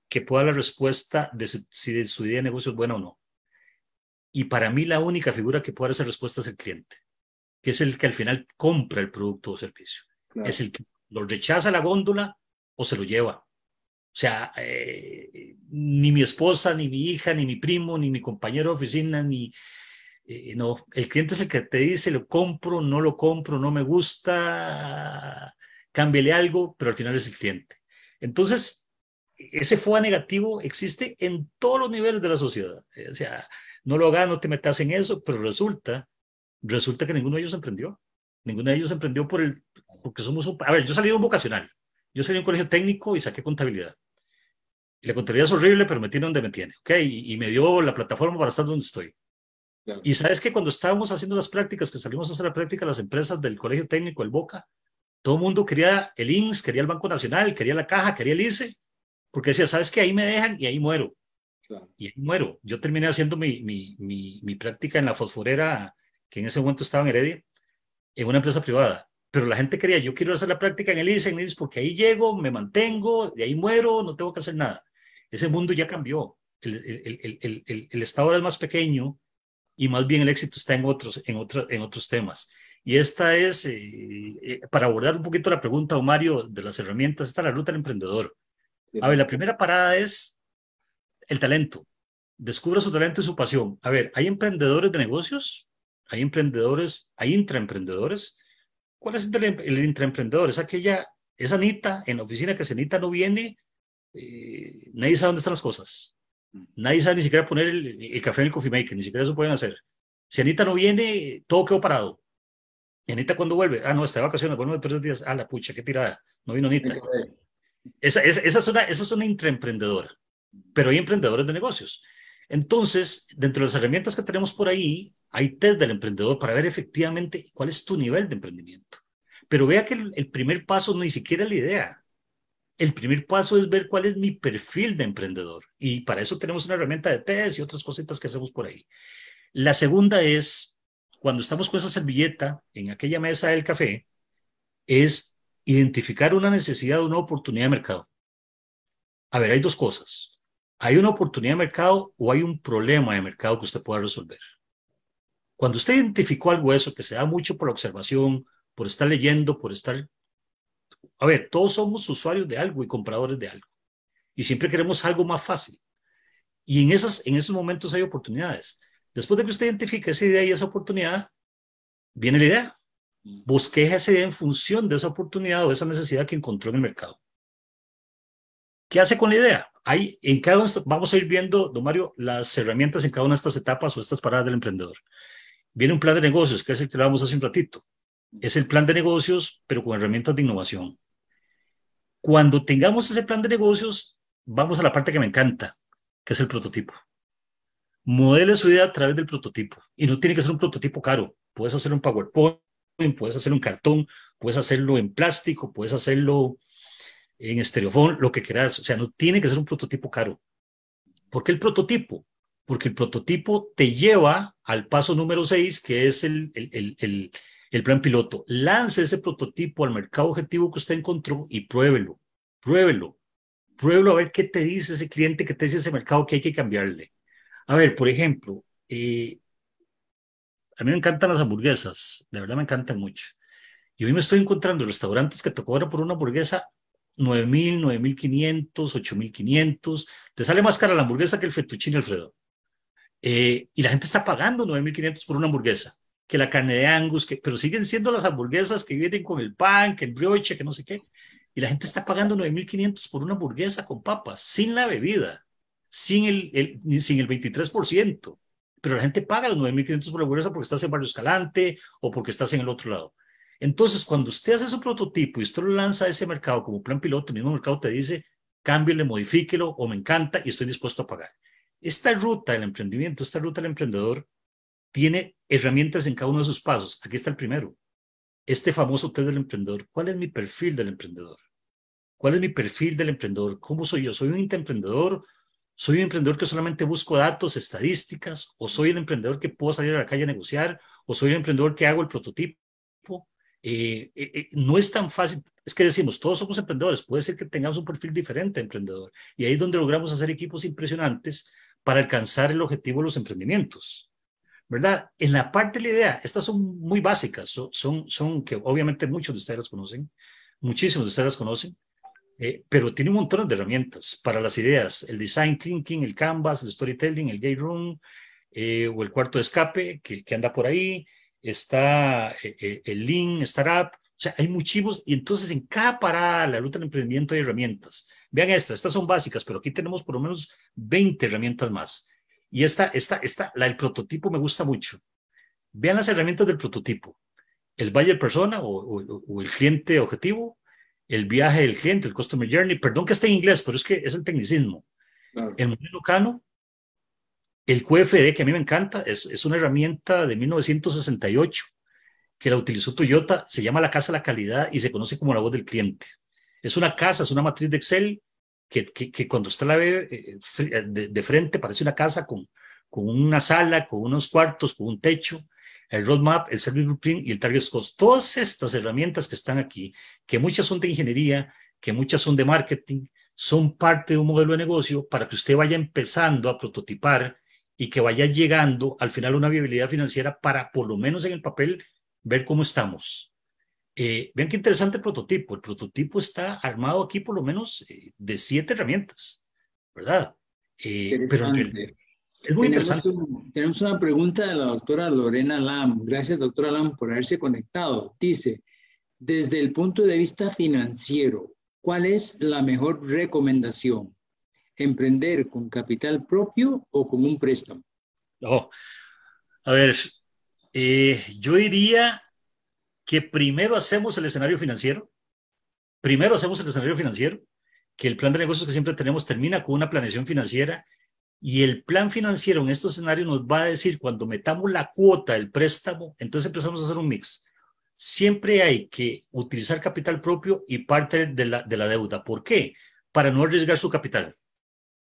que pueda dar la respuesta de si su idea de negocio es buena o no. Y para mí la única figura que pueda dar esa respuesta es el cliente que es el que al final compra el producto o servicio. Es el que lo rechaza la góndola o se lo lleva. O sea, eh, ni mi esposa, ni mi hija, ni mi primo, ni mi compañero de oficina, ni... Eh, no, el cliente es el que te dice, lo compro, no lo compro, no me gusta, cámbiale algo, pero al final es el cliente. Entonces, ese FOA negativo existe en todos los niveles de la sociedad. O sea, no lo hagas, no te metas en eso, pero resulta Resulta que ninguno de ellos emprendió. Ninguno de ellos emprendió por el, porque somos... A ver, yo salí de un vocacional. Yo salí de un colegio técnico y saqué contabilidad. Y la contabilidad es horrible, pero me tiene donde me tiene, ¿ok? Y, me dio la plataforma para estar donde estoy. Y sabes que cuando estábamos haciendo las prácticas, que salimos a hacer la práctica, las empresas del colegio técnico, el Boca, todo el mundo quería el INS, quería el Banco Nacional, quería la Caja, quería el ICE, porque decía, sabes que ahí me dejan y ahí muero. Y muero. Yo terminé haciendo mi, mi, mi, mi práctica en la fosforera que en ese momento estaba en Heredia, en una empresa privada. Pero la gente quería yo quiero hacer la práctica en el ICE, en el ICE porque ahí llego, me mantengo, de ahí muero, no tengo que hacer nada. Ese mundo ya cambió. El, el, el, el Estado ahora es más pequeño y más bien el éxito está en otros, en en otros temas. Y esta es, eh, eh, para abordar un poquito la pregunta, Mario, de las herramientas, está la ruta del emprendedor. A ver, la primera parada es el talento. Descubra su talento y su pasión. A ver, hay emprendedores de negocios hay emprendedores, hay intraemprendedores. ¿Cuál es el, em-, intraemprendedor? Es aquella, es Anita en la oficina que si Anita no viene, eh, nadie sabe dónde están las cosas. Nadie sabe ni siquiera poner el, café en el coffee maker, ni siquiera eso pueden hacer. Si Anita no viene, todo quedó parado. ¿Y Anita cuándo vuelve? Ah, no, está de vacaciones, vuelve tres días. Ah, la pucha, qué tirada. No vino Anita. Esa, esa, esa, es, una, esa es una intraemprendedora. Pero hay emprendedores de negocios. Entonces, dentro de las herramientas que tenemos por ahí, hay test del emprendedor para ver efectivamente cuál es tu nivel de emprendimiento. Pero vea que el, primer paso ni siquiera la idea. El primer paso es ver cuál es mi perfil de emprendedor. Y para eso tenemos una herramienta de test y otras cositas que hacemos por ahí. La segunda es, cuando estamos con esa servilleta en aquella mesa del café, es identificar una necesidad o una oportunidad de mercado. A ver, hay dos cosas. ¿Hay una oportunidad de mercado o hay un problema de mercado que usted pueda resolver? Cuando usted identificó algo eso, que se da mucho por la observación, por estar leyendo, por estar... A ver, todos somos usuarios de algo y compradores de algo. Y siempre queremos algo más fácil. Y en, esas, en esos momentos hay oportunidades. Después de que usted identifique esa idea y esa oportunidad, viene la idea. Mm. Busque esa idea en función de esa oportunidad o esa necesidad que encontró en el mercado. ¿Qué hace con la idea? Hay, en cada vamos a ir viendo, don Mario, las herramientas en cada una de estas etapas o estas paradas del emprendedor. Viene un plan de negocios, que es el que hablábamos hace un ratito. Es el plan de negocios, pero con herramientas de innovación. Cuando tengamos ese plan de negocios, vamos a la parte que me encanta, que es el prototipo. Modele su idea a través del prototipo. Y no tiene que ser un prototipo caro. Puedes hacer un PowerPoint, puedes hacer un cartón, puedes hacerlo en plástico, puedes hacerlo en estereofón, lo que quieras. O sea, no tiene que ser un prototipo caro. ¿Por qué el prototipo? Porque el prototipo te lleva al paso número 6, que es el, el, el, el, plan piloto. Lance ese prototipo al mercado objetivo que usted encontró y pruébelo, pruébelo, pruébelo a ver qué te dice ese cliente, qué te dice ese mercado que hay que cambiarle. A ver, por ejemplo, eh, a mí me encantan las hamburguesas, de verdad me encantan mucho. Y hoy me estoy encontrando restaurantes que te cobran por una hamburguesa 9.000, 9.500, 8.500. Te sale más cara la hamburguesa que el fettuccine Alfredo. Eh, y la gente está pagando 9.500 por una hamburguesa, que la carne de Angus, que, pero siguen siendo las hamburguesas que vienen con el pan, que el brioche, que no sé qué. Y la gente está pagando 9.500 por una hamburguesa con papas, sin la bebida, sin el, el sin el 23%. Pero la gente paga los 9.500 por la hamburguesa porque estás en Barrio Escalante o porque estás en el otro lado. Entonces, cuando usted hace su prototipo y usted lo lanza a ese mercado como plan piloto, el mismo mercado te dice, cámbiale, modifíquelo o me encanta y estoy dispuesto a pagar. Esta ruta del emprendimiento, esta ruta del emprendedor, tiene herramientas en cada uno de sus pasos. Aquí está el primero. Este famoso test del emprendedor. ¿Cuál es mi perfil del emprendedor? ¿Cuál es mi perfil del emprendedor? ¿Cómo soy yo? ¿Soy un emprendedor? ¿Soy un emprendedor que solamente busco datos, estadísticas? ¿O soy el emprendedor que puedo salir a la calle a negociar? ¿O soy el emprendedor que hago el prototipo? Eh, eh, eh, no es tan fácil, es que decimos, todos somos emprendedores, puede ser que tengamos un perfil diferente de emprendedor. Y ahí es donde logramos hacer equipos impresionantes para alcanzar el objetivo de los emprendimientos. ¿Verdad? En la parte de la idea, estas son muy básicas, son, son, que obviamente muchos de ustedes las conocen, muchísimos de ustedes las conocen, pero tiene un montón de herramientas para las ideas, el design thinking, el canvas, el storytelling, el gate room o el cuarto de escape que anda por ahí, está eh, eh, el Lean Startup, o sea, hay muchísimos, y entonces en cada parada la ruta del emprendimiento hay herramientas. Vean estas, estas son básicas, pero aquí tenemos por lo menos 20 herramientas más. Y esta, esta, esta, la del prototipo me gusta mucho. Vean las herramientas del prototipo. El buyer persona o, el cliente objetivo, el viaje del cliente, el customer journey, perdón que esté en inglés, pero es que es el tecnicismo. El modelo cano, el QFD, que a mí me encanta, es, es una herramienta de 1968 que la utilizó Toyota, se llama la casa de la calidad y se conoce como la voz del cliente. Es una casa, es una matriz de Excel que, que, cuando está la ve eh, eh, eh, de, frente parece una casa con, con una sala, con unos cuartos, con un techo, el roadmap, el service blueprint y el target cost. Todas estas herramientas que están aquí, que muchas son de ingeniería, que muchas son de marketing, son parte de un modelo de negocio para que usted vaya empezando a prototipar y que vaya llegando al final una viabilidad financiera para, por lo menos en el papel, ver cómo estamos. Eh, vean qué interesante el prototipo. El prototipo está armado aquí por lo menos eh, de siete herramientas, ¿verdad? Eh, es muy interesante. tenemos una pregunta de la doctora Lorena Lam. Gracias, doctora Lam, por haberse conectado. Dice, desde el punto de vista financiero, ¿cuál es la mejor recomendación? emprender con capital propio o con un préstamo? Oh, a ver, eh, yo diría que primero hacemos el escenario financiero, primero hacemos el escenario financiero, que el plan de negocios que siempre tenemos termina con una planeación financiera y el plan financiero en estos escenarios nos va a decir cuando metamos la cuota del préstamo, entonces empezamos a hacer un mix. Siempre hay que utilizar capital propio y parte de de la deuda. ¿Por qué? Para no arriesgar su capital.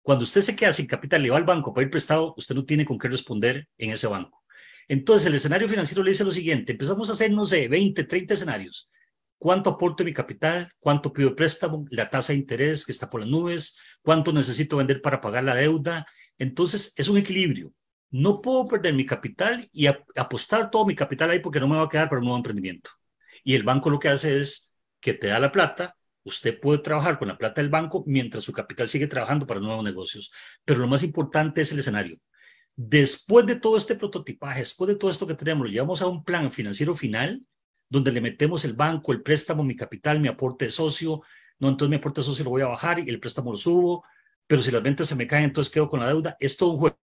Cuando usted se queda sin capital y va al banco para ir prestado, usted no tiene con qué responder en ese banco. Entonces, el escenario financiero le dice lo siguiente, empezamos a hacer, no sé, 20, 30 escenarios. ¿Cuánto aporto mi capital? ¿Cuánto pido préstamo? ¿La tasa de interés que está por las nubes? ¿Cuánto necesito vender para pagar la deuda? Entonces, es un equilibrio. No puedo perder mi capital y apostar todo mi capital ahí porque no me va a quedar para un nuevo emprendimiento. Y el banco lo que hace es que te da la plata, Usted puede trabajar con la plata del banco mientras su capital sigue trabajando para nuevos negocios. Pero lo más importante es el escenario. Después de todo este prototipaje, después de todo esto que tenemos, lo llevamos a un plan financiero final donde le metemos el banco, el préstamo, mi capital, mi aporte de socio. No, entonces mi aporte de socio lo voy a bajar y el préstamo lo subo. Pero si las ventas se me caen, entonces quedo con la deuda. Es todo un juego.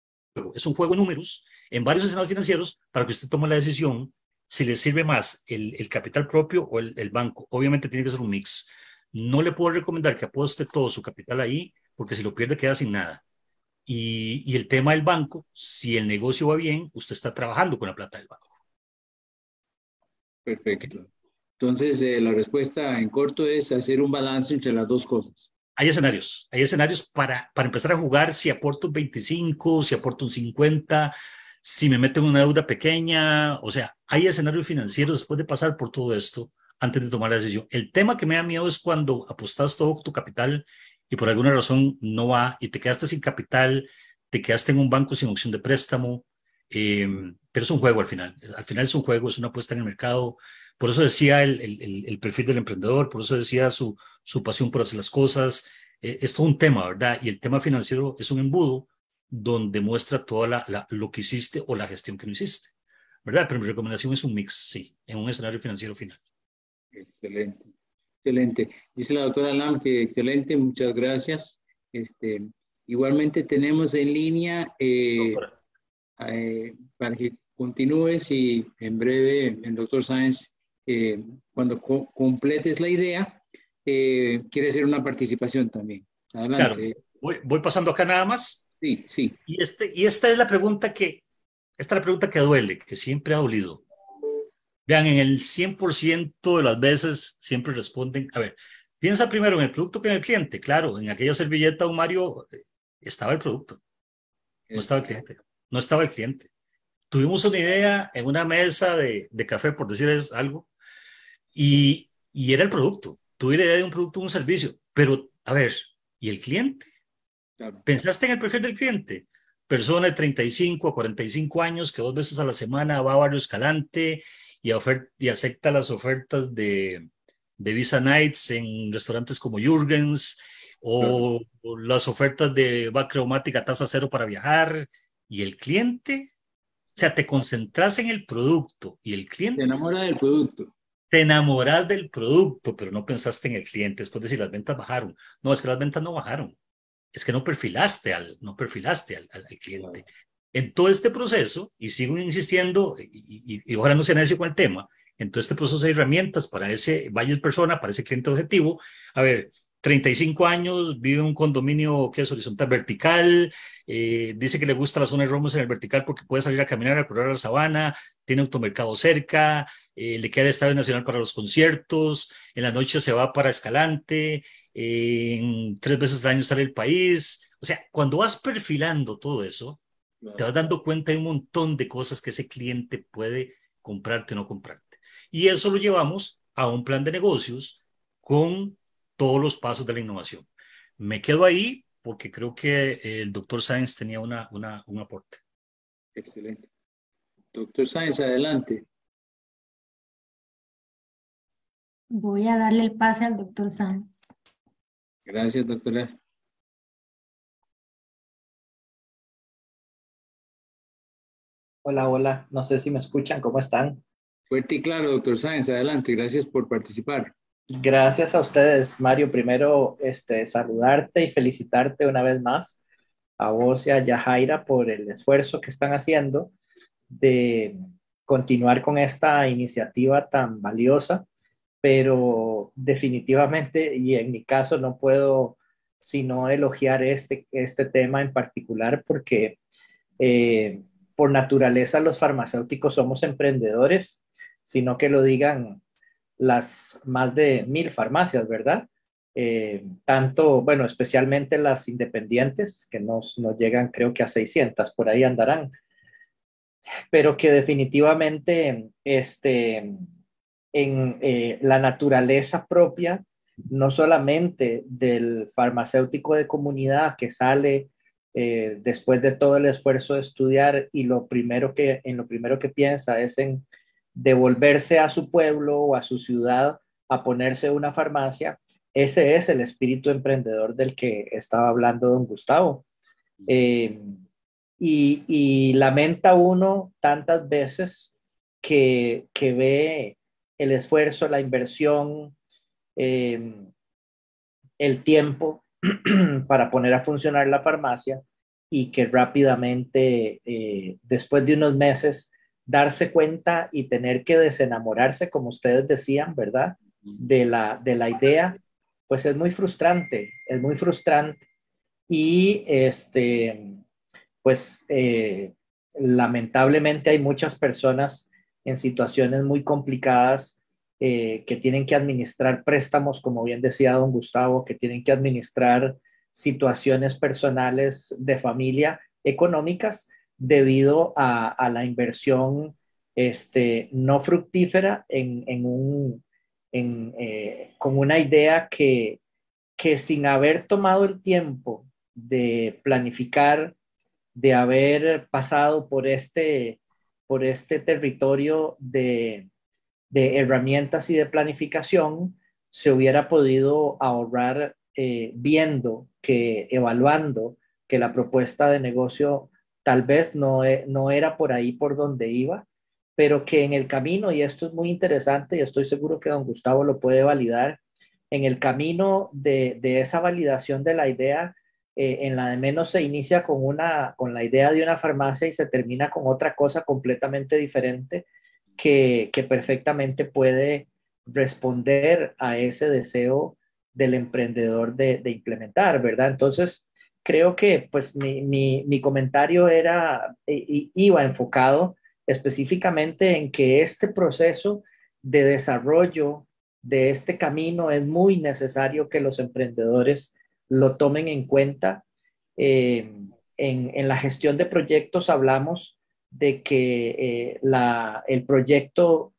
Es un juego de números en varios escenarios financieros para que usted tome la decisión si le sirve más el, capital propio o el banco. Obviamente tiene que ser un mix no le puedo recomendar que aposte todo su capital ahí, porque si lo pierde queda sin nada. Y, el tema del banco, si el negocio va bien, usted está trabajando con la plata del banco. Perfecto. Entonces, eh, la respuesta en corto es hacer un balance entre las dos cosas. Hay escenarios, hay escenarios para, para empezar a jugar si aporto un 25, si aporto un 50, si me meto en una deuda pequeña, o sea, hay escenarios financieros después de pasar por todo esto antes de tomar la decisión. El tema que me da miedo es cuando apostas todo tu capital y por alguna razón no va y te quedaste sin capital, te quedaste en un banco sin opción de préstamo, em, pero es un juego al final. Al final es un juego, es una apuesta en el mercado. Por eso decía el, el, perfil del emprendedor, por eso decía su, su pasión por hacer las cosas. Eh, es todo un tema, ¿verdad? Y el tema financiero es un embudo donde muestra toda la, lo que hiciste o la gestión que no hiciste, ¿verdad? Pero mi recomendación es un mix, sí, en un escenario financiero final. Excelente, excelente. Dice la doctora Lam que excelente, muchas gracias. Este, igualmente tenemos en línea eh, eh, para que continúes y en breve el doctor Sáenz, eh, cuando completes la idea, quiere hacer una participación también. Adelante. Voy, pasando acá nada más. Sí, sí. Y, este, y esta es la pregunta que, esta es la pregunta que duele, que siempre ha dolido. Vean, en el 100% de las veces siempre responden, a ver, piensa primero en el producto que en el cliente. Claro, en aquella servilleta, un Mario, eh, estaba el producto. No estaba el este. cliente. No estaba el cliente. Tuvimos una idea en una mesa de, café, por decirles algo, y, y era el producto. Tuve la idea de un producto, un servicio. Pero, a ver, ¿y el cliente? ¿Pensaste en el perfil del cliente? Persona de 35 a 45 años que dos veces a la semana va a Barrio Escalante, y, acepta las ofertas de, de Visa Nights en restaurantes como Jürgens o, las ofertas de Bacreomática tasa cero para viajar y el cliente, o sea, te concentras en el producto y el cliente... Te enamoras del producto. Te enamoras del producto, pero no pensaste en el cliente. Después de decir, las ventas bajaron. No, es que las ventas no bajaron. Es que no perfilaste al, no perfilaste al, cliente. En todo este proceso, y sigo insistiendo, y, ojalá no sea necio con el tema, en todo este proceso hay herramientas para ese buyer persona, para ese cliente objetivo. A ver, 35 años, vive en un condominio que es horizontal, vertical, eh, dice que le gusta la zona de Romos en el vertical porque puede salir a caminar, a correr a la sabana, tiene automercado cerca, eh, le queda el Estadio Nacional para los conciertos, en la noche se va para Escalante, eh, en tres veces al año sale el país. O sea, cuando vas perfilando todo eso, te vas dando cuenta de un montón de cosas que ese cliente puede comprarte o no comprarte. Y eso lo llevamos a un plan de negocios con todos los pasos de la innovación. Me quedo ahí porque creo que eh, el doctor Sáenz tenía una, un aporte. Excelente. Doctor Sáenz, adelante. Voy a darle el pase al doctor Sáenz. Gracias, doctora. Hola, hola. No sé si me escuchan. ¿Cómo están? Fuerte y claro, doctor Sáenz. Adelante. Gracias por participar. Gracias a ustedes, Mario. Primero, este, saludarte y felicitarte una vez más a vos y a Yajaira por el esfuerzo que están haciendo de continuar con esta iniciativa tan valiosa, pero definitivamente, y en mi caso no puedo sino elogiar este, este tema en particular porque eh, por naturaleza los farmacéuticos somos emprendedores, sino que lo digan las más de mil farmacias, ¿verdad? Eh, tanto, bueno, especialmente las independientes, que nos, nos llegan creo que a 600, por ahí andarán, pero que definitivamente este, en eh, la naturaleza propia, no solamente del farmacéutico de comunidad que sale eh, después de todo el esfuerzo de estudiar y lo primero que, en lo primero que piensa es en devolverse a su pueblo o a su ciudad a ponerse una farmacia, ese es el espíritu emprendedor del que estaba hablando don Gustavo. Eh, y, lamenta uno tantas veces que, ve el esfuerzo, la inversión, eh, el tiempo para poner a funcionar la farmacia y que rápidamente, eh, después de unos meses, darse cuenta y tener que desenamorarse, como ustedes decían, ¿verdad? De la, de la idea, pues es muy frustrante, es muy frustrante. Y este, pues eh, lamentablemente hay muchas personas en situaciones muy complicadas eh, que tienen que administrar préstamos, como bien decía don Gustavo, que tienen que administrar situaciones personales de familia económicas debido a, la inversión este, no fructífera en, eh, con una idea que, que sin haber tomado el tiempo de planificar, de haber pasado por este, por este territorio de, de herramientas y de planificación se hubiera podido ahorrar eh, viendo que, evaluando que la propuesta de negocio tal vez no, e, no era por ahí por donde iba, pero que en el camino, y esto es muy interesante y estoy seguro que don Gustavo lo puede validar, en el camino de, esa validación de la idea, eh, en la de menos se inicia con, una, con la idea de una farmacia y se termina con otra cosa completamente diferente que, perfectamente puede responder a ese deseo del emprendedor de, implementar, ¿verdad? Entonces, creo que pues mi, comentario era, iba enfocado específicamente en que este proceso de desarrollo de este camino es muy necesario que los emprendedores lo tomen en cuenta. Eh, en, en, la gestión de proyectos hablamos de que eh, el proyecto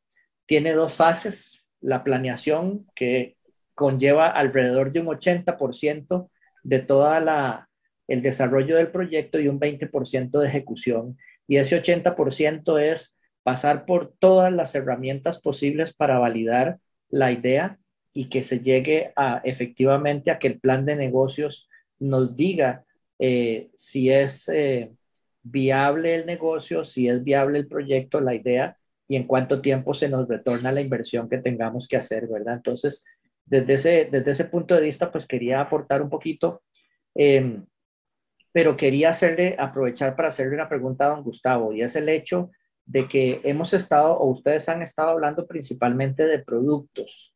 tiene dos fases, la planeación que conlleva alrededor de un 80% de toda el desarrollo del proyecto y un 20% de ejecución. Y ese 80% es pasar por todas las herramientas posibles para validar la idea y que se llegue a efectivamente a que el plan de negocios nos diga eh, si es eh, viable el negocio, si es viable el proyecto, la idea y en cuánto tiempo se nos retorna la inversión que tengamos que hacer, ¿verdad? Entonces, desde ese, desde ese punto de vista, pues quería aportar un poquito, em, pero quería hacerle, aprovechar para hacerle una pregunta a don Gustavo, y es el hecho de que hemos estado, o ustedes han estado hablando principalmente de productos,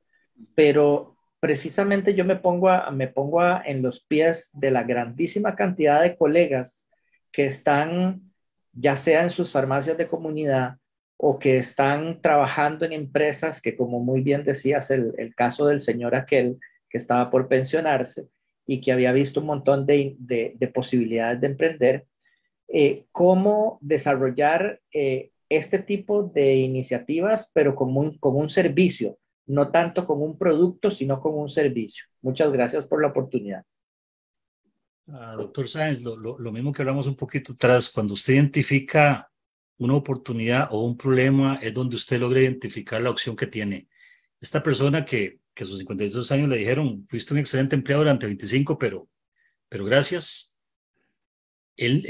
pero precisamente yo me pongo, a, me pongo en los pies de la grandísima cantidad de colegas que están ya sea en sus farmacias de comunidad o que están trabajando en empresas que, como muy bien decías, el, caso del señor aquel que estaba por pensionarse y que había visto un montón de, de, posibilidades de emprender, eh, cómo desarrollar eh, este tipo de iniciativas, pero como un, con un servicio, no tanto como un producto, sino como un servicio. Muchas gracias por la oportunidad. Ah, doctor Sáenz, lo, mismo que hablamos un poquito atrás, cuando usted identifica una oportunidad o un problema, es donde usted logra identificar la opción que tiene. Esta persona que, a sus 52 años le dijeron, fuiste un excelente empleado durante 25, pero, pero gracias. Él,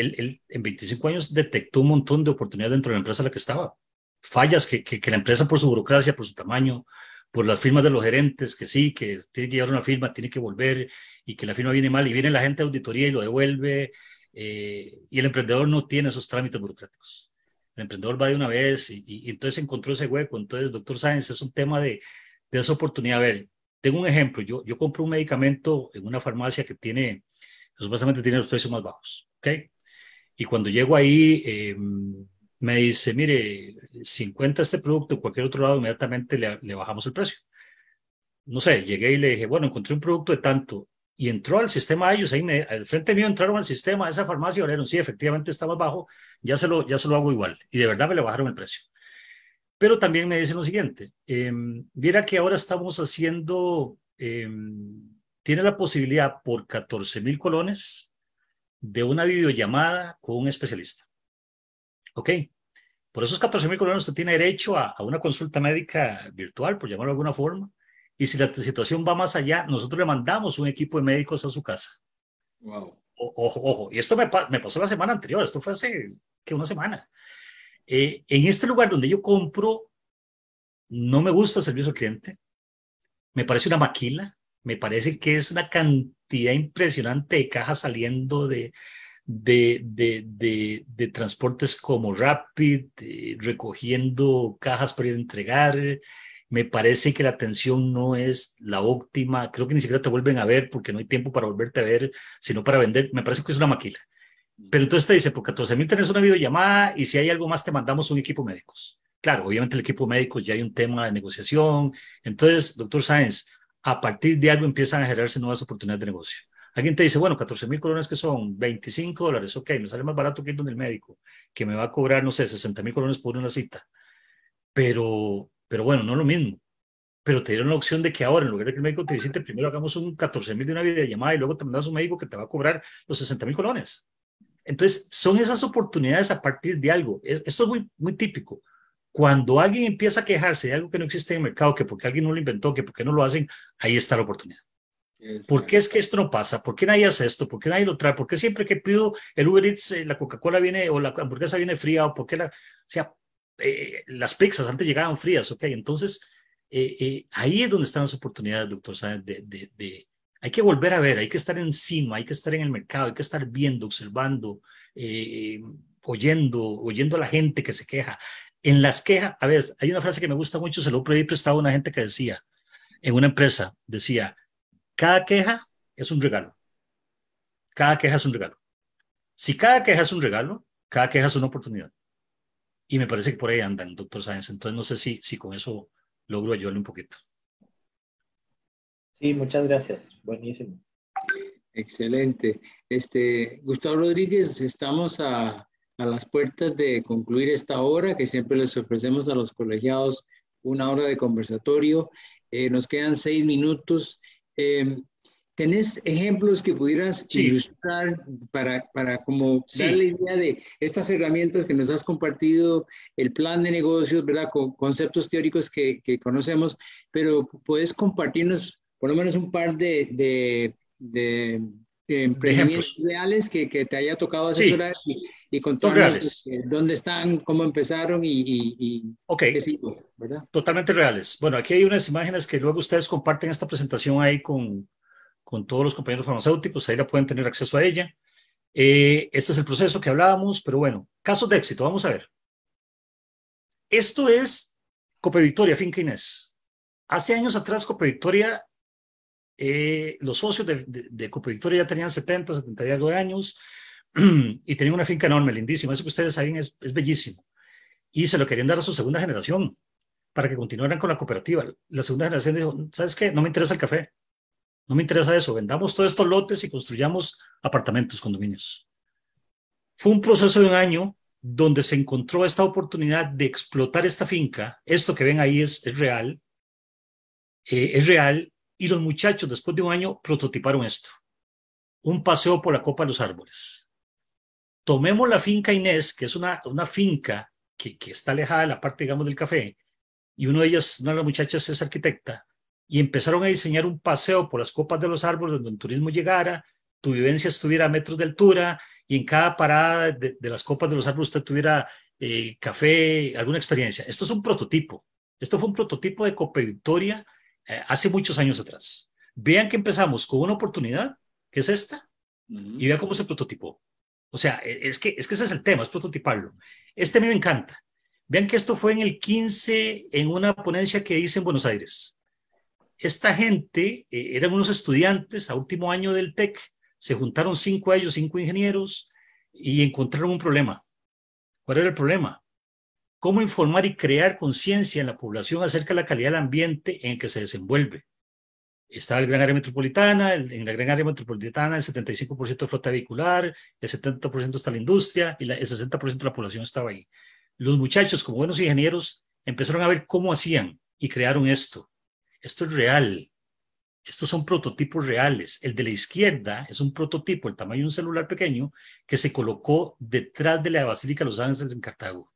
en 25 años detectó un montón de oportunidades dentro de la empresa en la que estaba. Fallas que la empresa por su burocracia, por su tamaño, por las firmas de los gerentes, que sí, que tiene que llevar una firma, tiene que volver y que la firma viene mal y viene la gente de auditoría y lo devuelve. Eh, y el emprendedor no tiene esos trámites burocráticos. El emprendedor va de una vez y, entonces encontró ese hueco. Entonces, doctor Sáenz, es un tema de, de esa oportunidad. A ver, tengo un ejemplo. Yo, yo compro un medicamento en una farmacia que tiene, supuestamente tiene los precios más bajos. ¿Ok? Y cuando llego ahí, eh, me dice, mire, si encuentra este producto en cualquier otro lado, inmediatamente le, bajamos el precio. No sé, llegué y le dije, bueno, encontré un producto de tanto. Y entró al sistema de ellos, ahí me, al frente mío entraron al sistema, a esa farmacia, y dijeron, sí, efectivamente estaba bajo, ya se, lo, ya se lo hago igual. Y de verdad me le bajaron el precio. Pero también me dicen lo siguiente, eh, viera que ahora estamos haciendo, em, tiene la posibilidad por 14 mil colones de una videollamada con un especialista. Ok, por esos 14 mil colones usted tiene derecho a, a, una consulta médica virtual, por llamarlo de alguna forma, y si la situación va más allá, nosotros le mandamos un equipo de médicos a su casa. Wow. ojo, ojo, y esto me, pasó la semana anterior, esto fue hace que una semana. Eh, en este lugar donde yo compro, no me gusta el servicio al cliente, me parece una maquila, me parece que es una cantidad impresionante de cajas saliendo de, de, de, transportes como Rapid, eh, recogiendo cajas para ir a entregar. Me parece que la atención no es la óptima. Creo que ni siquiera te vuelven a ver porque no hay tiempo para volverte a ver, sino para vender. Me parece que es una maquila. Pero entonces te dice, por 14 mil tenés una videollamada y si hay algo más te mandamos un equipo médicos. Claro, obviamente el equipo médico ya hay un tema de negociación. Entonces, doctor Sáenz, a partir de algo empiezan a generarse nuevas oportunidades de negocio. Alguien te dice, bueno, 14 mil colones que son 25 dólares, ok, me sale más barato que ir donde el médico, que me va a cobrar, no sé, 60 mil colones por una cita. Pero, pero bueno, no es lo mismo. Pero te dieron la opción de que ahora, en lugar de que el médico te visite, primero hagamos un 14 mil de una videollamada y luego te mandas un médico que te va a cobrar los 60 mil colones. Entonces, son esas oportunidades a partir de algo. Esto es muy, muy típico. Cuando alguien empieza a quejarse de algo que no existe en el mercado, que porque alguien no lo inventó, que porque no lo hacen, ahí está la oportunidad. ¿Por este, qué es que esto no pasa? ¿Por qué nadie hace esto? ¿Por qué nadie lo trae? ¿Por qué siempre que pido el Uber Eats, eh, la Coca-Cola viene o la hamburguesa viene fría? ¿O por qué la, o eh, eh, las pizzas antes llegaban frías? Ok, entonces ahí es donde están las oportunidades, doctor. De, hay que volver a ver, hay que estar encima, hay que estar en el mercado, hay que estar viendo, observando, oyendo, oyendo a la gente que se queja. En las quejas, a ver, hay una frase que me gusta mucho, se lo he prestado una gente que decía, en una empresa, decía, cada queja es un regalo. Cada queja es un regalo. Si cada queja es un regalo, cada queja es una oportunidad. Y me parece que por ahí andan, doctor Sáenz. Entonces no sé si, si con eso logro ayudarle un poquito. Sí, muchas gracias. Buenísimo. Excelente. Este, Gustavo Rodríguez, estamos a, a las puertas de concluir esta hora que siempre les ofrecemos a los colegiados una hora de conversatorio. Eh, nos quedan seis minutos eh, ¿tenés ejemplos que pudieras ilustrar para, para como dar la idea de estas herramientas que nos has compartido, el plan de negocios, ¿verdad? Con conceptos teóricos que, conocemos, pero puedes compartirnos por lo menos un par de, de, em, emprendimientos reales que, que, te haya tocado asesorar sí y todo, dónde están, cómo empezaron y, y, qué ¿verdad? Totalmente reales. Bueno, aquí hay unas imágenes que luego ustedes comparten esta presentación ahí con, con todos los compañeros farmacéuticos, ahí la pueden tener acceso a ella. Eh, este es el proceso que hablábamos, pero bueno, casos de éxito, vamos a ver. Esto es Copeditoria, Finca Inés. Hace años atrás, Copeditoria, eh, los socios de, de, ya tenían 70, 70 y algo de años, y tenían una finca enorme, lindísima. Eso que ustedes saben es, bellísimo. Y se lo querían dar a su segunda generación para que continuaran con la cooperativa. La segunda generación dijo, ¿sabes qué? No me interesa el café. No me interesa eso. Vendamos todos estos lotes y construyamos apartamentos, condominios. Fue un proceso de un año donde se encontró esta oportunidad de explotar esta finca. Esto que ven ahí es, real. Eh, es real. Y los muchachos, después de un año, prototiparon esto. Un paseo por la copa de los árboles tomemos la finca Inés, que es una, finca que, está alejada de la parte, digamos, del café, y uno de ellos, una de las muchachas es arquitecta, y empezaron a diseñar un paseo por las copas de los árboles donde el turismo llegara, tu vivencia estuviera a metros de altura, y en cada parada de, las copas de los árboles usted tuviera eh, café, alguna experiencia. Esto es un prototipo. Esto fue un prototipo de Copa Victoria eh, hace muchos años atrás. Vean que empezamos con una oportunidad, que es esta, y vean cómo se prototipó. O sea, e, es que, es que ese es el tema, es prototiparlo. Este a mí me encanta. Vean que esto fue en el 15, en una ponencia que hice en Buenos Aires. Esta gente e, eran unos estudiantes a último año del TEC, se juntaron cinco a ellos, cinco ingenieros, y encontraron un problema. ¿Cuál era el problema? Cómo informar y crear conciencia en la población acerca de la calidad del ambiente en el que se desenvuelve. Estaba el gran área metropolitana, en la gran área metropolitana el 75% flota vehicular, el 70% está la industria y el 60% de la población estaba ahí. Los muchachos, como buenos ingenieros, empezaron a ver cómo hacían y crearon esto. Esto es real. Estos son prototipos reales. El de la izquierda es un prototipo, el tamaño de un celular pequeño, que se colocó detrás de la Basílica de los Ángeles en Cartago.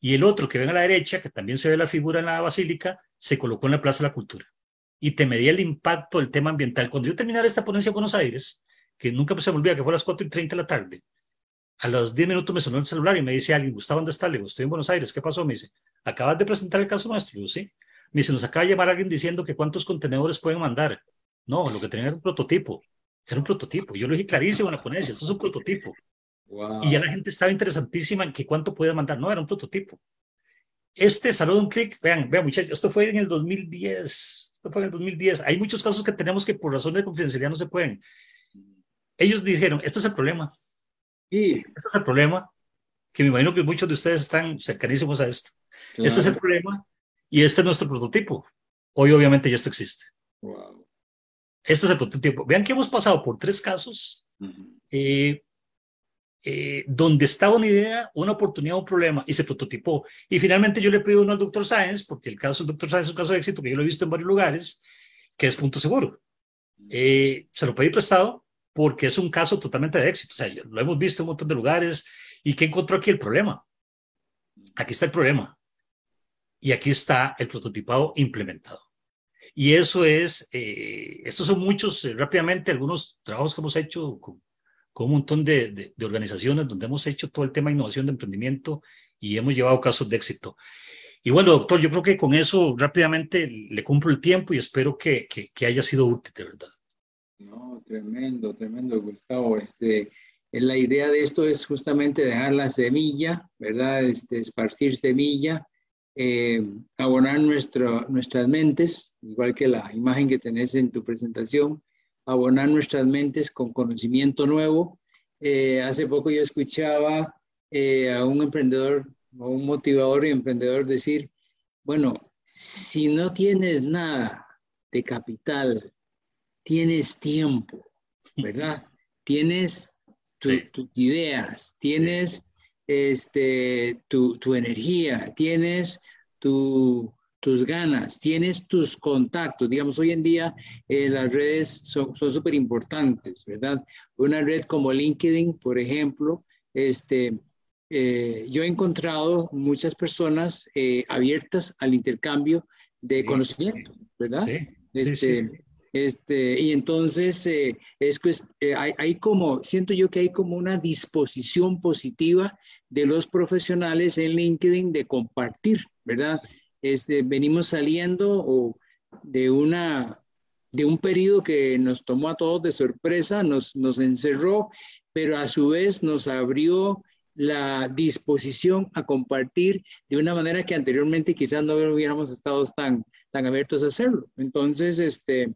Y el otro que ven a la derecha, que también se ve la figura en la Basílica, se colocó en la Plaza de la Cultura y te medía el impacto del tema ambiental. Cuando yo terminara esta ponencia en Buenos Aires, que nunca se me olvida que fue a las 4 y 30 de la tarde, a los 10 minutos me sonó el celular y me dice alguien, Gustavo, ¿dónde está? Le digo, estoy en Buenos Aires, ¿qué pasó? Me dice, acabas de presentar el caso nuestro, yo, ¿sí? Me dice, nos acaba de llamar alguien diciendo que cuántos contenedores pueden mandar. No, lo que tenía era un prototipo. Era un prototipo. Yo lo dije clarísimo en la ponencia, esto es un prototipo. Y ya la gente estaba interesantísima en que cuánto podía mandar. No, era un prototipo. Este salón de un clic, vean, vean muchachos, esto fue en el 2010, esto fue en el 2010, hay muchos casos que tenemos que por razones de confidencialidad no se pueden. Ellos dijeron, este es el problema. Y este es el problema, que me imagino que muchos de ustedes están cercanísimos a esto. Este es el problema y este es nuestro prototipo. Hoy obviamente ya esto existe. Wow. Este es el prototipo. Vean que hemos pasado por tres casos. Eh, donde estaba una idea, una oportunidad, un problema, y se prototipó. Y finalmente yo le pido uno al doctor Sáenz, porque el caso del doctor Sáenz es un caso de éxito que yo lo he visto en varios lugares, que es punto seguro. Eh, se lo pedí prestado porque es un caso totalmente de éxito. O sea, lo hemos visto en un montón de lugares. ¿Y qué encontró aquí el problema? Aquí está el problema. Y aquí está el prototipado implementado. Y eso es, eh, estos son muchos, rápidamente, algunos trabajos que hemos hecho con con un montón de, de, organizaciones donde hemos hecho todo el tema de innovación de emprendimiento y hemos llevado casos de éxito. Y bueno, doctor, yo creo que con eso rápidamente le cumplo el tiempo y espero que, que, haya sido útil, de verdad. No, tremendo, tremendo, Gustavo. Este, eh, la idea de esto es justamente dejar la semilla, ¿verdad? Este, esparcir semilla, eh, abonar nuestro, nuestras mentes, igual que la imagen que tenés en tu presentación, abonar nuestras mentes con conocimiento nuevo. Eh, hace poco yo escuchaba eh, a un emprendedor o un motivador y emprendedor decir, bueno, si no tienes nada de capital, tienes tiempo, ¿verdad? tienes tus ideas, tienes este, tu energía, tienes tu, tus ganas, tienes tus contactos. Digamos, hoy en día eh, las redes son súper importantes, ¿verdad? Una red como LinkedIn, por ejemplo, este, eh, yo he encontrado muchas personas eh, abiertas al intercambio de conocimiento, ¿verdad? Este, este, y entonces hay, como, siento yo que hay como una disposición positiva de los profesionales en LinkedIn de compartir, ¿verdad? Este, venimos saliendo de, una, de un periodo que nos tomó a todos de sorpresa, nos, nos encerró, pero a su vez nos abrió la disposición a compartir de una manera que anteriormente quizás no hubiéramos estado tan, tan abiertos a hacerlo. Entonces, este,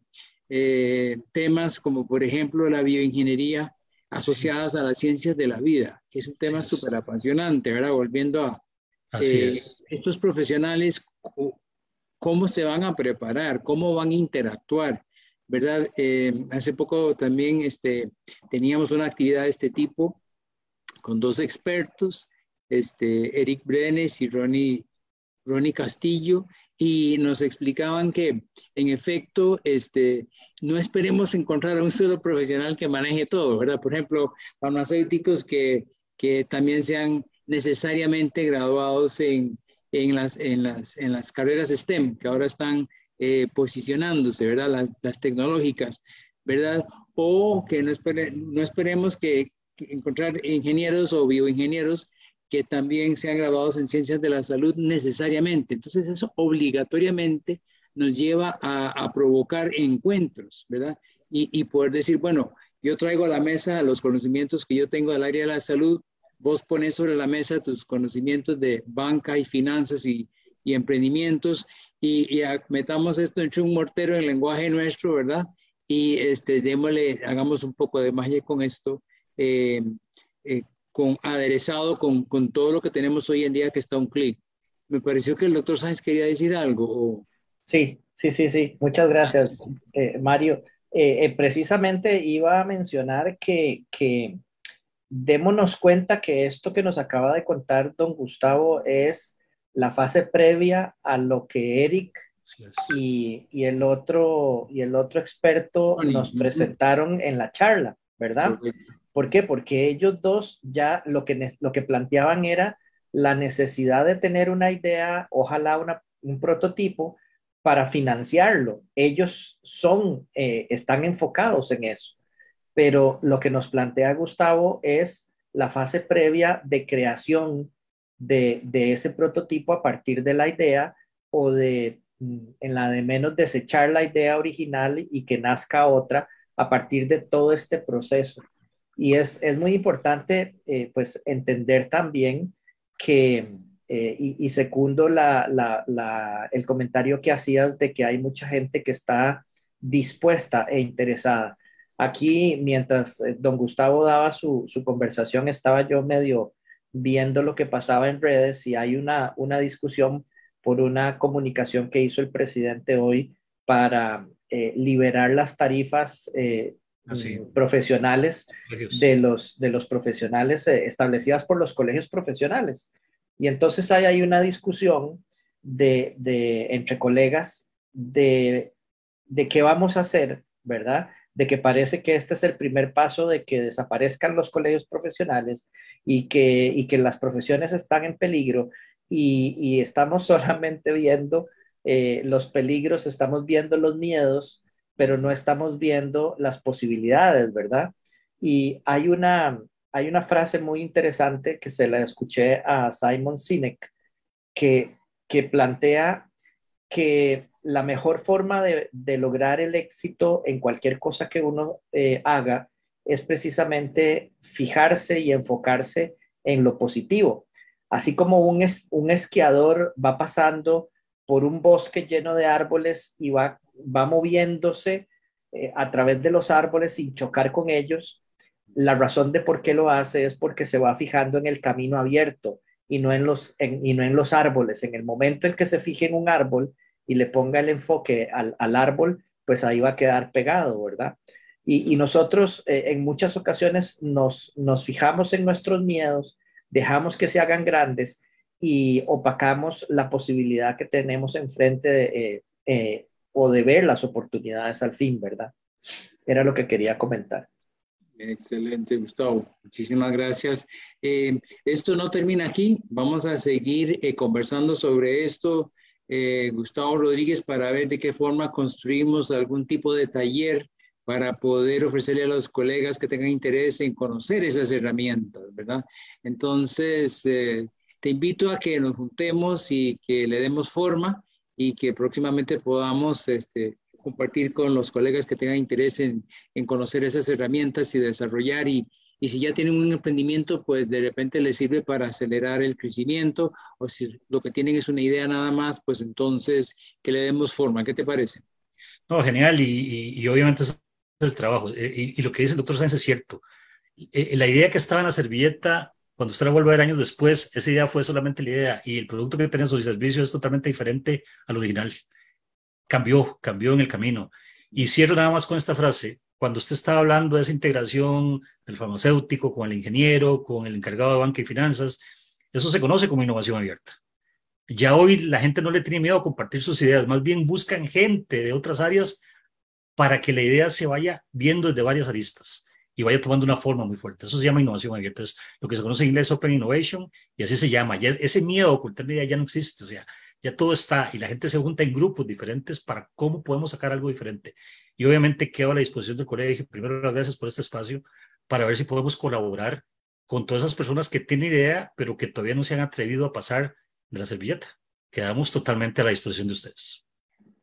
eh, temas como por ejemplo la bioingeniería ah, asociadas a las ciencias de la vida, que es un tema súper apasionante, ahora Volviendo a, eh, estos profesionales, ¿cómo se van a preparar? ¿Cómo van a interactuar? ¿Verdad? Eh, hace poco también este, teníamos una actividad de este tipo con dos expertos, este, Eric Brenes y Ronnie, Ronnie Castillo, y nos explicaban que, en efecto, este, no esperemos encontrar a un solo profesional que maneje todo, ¿verdad? Por ejemplo, farmacéuticos que, que también sean necesariamente graduados en, las, en, las, carreras STEM, que ahora están eh, posicionándose, ¿verdad? Las, tecnológicas, ¿verdad? O que no, esperemos que, encontrar ingenieros o bioingenieros que también sean graduados en ciencias de la salud necesariamente. Entonces eso obligatoriamente nos lleva a, provocar encuentros, ¿verdad? Y, y, poder decir, bueno, yo traigo a la mesa los conocimientos que yo tengo del área de la salud, vos pones sobre la mesa tus conocimientos de banca y finanzas y, emprendimientos y, y metamos esto entre un mortero en el lenguaje nuestro, ¿verdad? Y este, démosle, hagamos un poco de magia con esto, eh, eh, con, aderezado con, todo lo que tenemos hoy en día que está un clic. Me pareció que el doctor Sáenz quería decir algo. Sí, sí, sí, sí. Muchas gracias, eh, Mario. precisamente iba a mencionar que démonos cuenta que esto que nos acaba de contar don Gustavo es la fase previa a lo que Eric y, el otro, y el otro experto nos presentaron en la charla, ¿verdad? ¿Por qué? Porque ellos dos ya lo que, lo que planteaban era la necesidad de tener una idea, ojalá un prototipo para financiarlo. Ellos son, eh, están enfocados en eso pero lo que nos plantea Gustavo es la fase previa de creación de, ese prototipo a partir de la idea o de, mm, en la de menos, desechar la idea original y que nazca otra a partir de todo este proceso. Y es, es muy importante, eh, pues, entender también que, eh, y, segundo la, el comentario que hacías de que hay mucha gente que está dispuesta e interesada. Aquí, mientras eh, don Gustavo daba su, conversación, estaba yo medio viendo lo que pasaba en redes y hay una, discusión por una comunicación que hizo el presidente hoy para eh, liberar las tarifas eh, ah, profesionales de los, profesionales establecidas por los colegios profesionales. Y entonces hay, hay una discusión de, entre colegas de, de qué vamos a hacer, ¿verdad? de que parece que este es el primer paso de que desaparezcan los colegios profesionales y que, que las profesiones están en peligro y, estamos solamente viendo eh, los peligros, estamos viendo los miedos, pero no estamos viendo las posibilidades, ¿verdad? Y hay una, hay una frase muy interesante que se la escuché a Simon Sinek que, que plantea que la mejor forma de, lograr el éxito en cualquier cosa que uno eh, haga es precisamente fijarse y enfocarse en lo positivo. Así como un, esquiador va pasando por un bosque lleno de árboles y va, moviéndose eh, a través de los árboles sin chocar con ellos, la razón de por qué lo hace es porque se va fijando en el camino abierto y no en los, y no en los árboles. En el momento en que se fije en un árbol, y le ponga el enfoque al, árbol, pues ahí va a quedar pegado, ¿verdad? Y, nosotros eh, en muchas ocasiones nos, fijamos en nuestros miedos, dejamos que se hagan grandes y opacamos la posibilidad que tenemos enfrente eh, eh, o de ver las oportunidades al fin, ¿verdad? Era lo que quería comentar. Excelente, Gustavo. Muchísimas gracias. esto no termina aquí. Vamos a seguir conversando sobre esto eh, Gustavo Rodríguez para ver de qué forma construimos algún tipo de taller para poder ofrecerle a los colegas que tengan interés en conocer esas herramientas, ¿verdad? Entonces, eh, te invito a que nos juntemos y que le demos forma y que próximamente podamos este, compartir con los colegas que tengan interés en, en conocer esas herramientas y desarrollar y, y si ya tienen un emprendimiento, pues de repente les sirve para acelerar el crecimiento o si lo que tienen es una idea nada más, pues entonces que le demos forma. ¿Qué te parece? No, genial. Y, obviamente es el trabajo. Eh, y, lo que dice el doctor Sáenz es cierto. Eh, eh, la idea que estaba en la servilleta, cuando usted la vuelve a ver años después, esa idea fue solamente la idea y el producto que tienen o servicio es totalmente diferente al original. Cambió, cambió en el camino. Y cierro nada más con esta frase cuando usted estaba hablando de esa integración del farmacéutico con el ingeniero, con el encargado de banca y finanzas, eso se conoce como innovación abierta. Ya hoy la gente no le tiene miedo a compartir sus ideas, más bien buscan gente de otras áreas para que la idea se vaya viendo desde varias aristas y vaya tomando una forma muy fuerte. Eso se llama innovación abierta, es lo que se conoce en inglés Open Innovation, y así se llama. Ya ese miedo a ocultar la idea ya no existe, o sea, ya todo está y la gente se junta en grupos diferentes para cómo podemos sacar algo diferente. Y obviamente quedo a la disposición del colegio, primero gracias por este espacio, para ver si podemos colaborar con todas esas personas que tienen idea, pero que todavía no se han atrevido a pasar de la servilleta. Quedamos totalmente a la disposición de ustedes.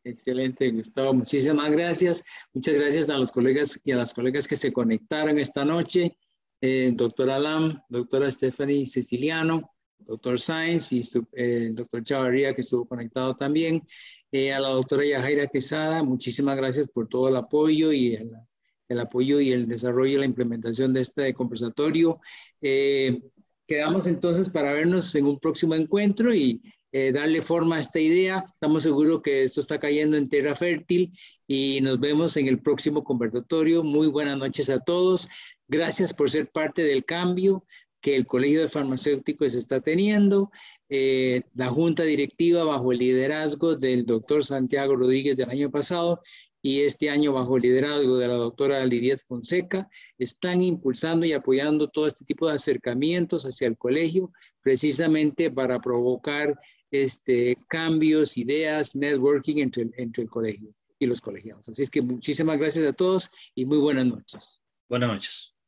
Excelente, Gustavo. Muchísimas gracias. Muchas gracias a los colegas y a las colegas que se conectaron esta noche. Eh, doctora Alam, doctora Stephanie Ceciliano doctor Sainz y eh, el doctor Chavarría, que estuvo conectado también, eh, a la doctora Yajaira Quesada, muchísimas gracias por todo el apoyo y el, apoyo y el desarrollo y la implementación de este conversatorio. Eh, quedamos entonces para vernos en un próximo encuentro y darle forma a esta idea. Estamos seguros que esto está cayendo en tierra fértil y nos vemos en el próximo conversatorio. Muy buenas noches a todos. Gracias por ser parte del cambio que el Colegio de Farmacéuticos está teniendo, eh, la Junta Directiva bajo el liderazgo del doctor Santiago Rodríguez del año pasado y este año bajo el liderazgo de la doctora Lidia Fonseca, están impulsando y apoyando todo este tipo de acercamientos hacia el colegio, precisamente para provocar este, cambios, ideas, networking entre, entre el colegio y los colegiados. Así es que muchísimas gracias a todos y muy buenas noches. Buenas noches.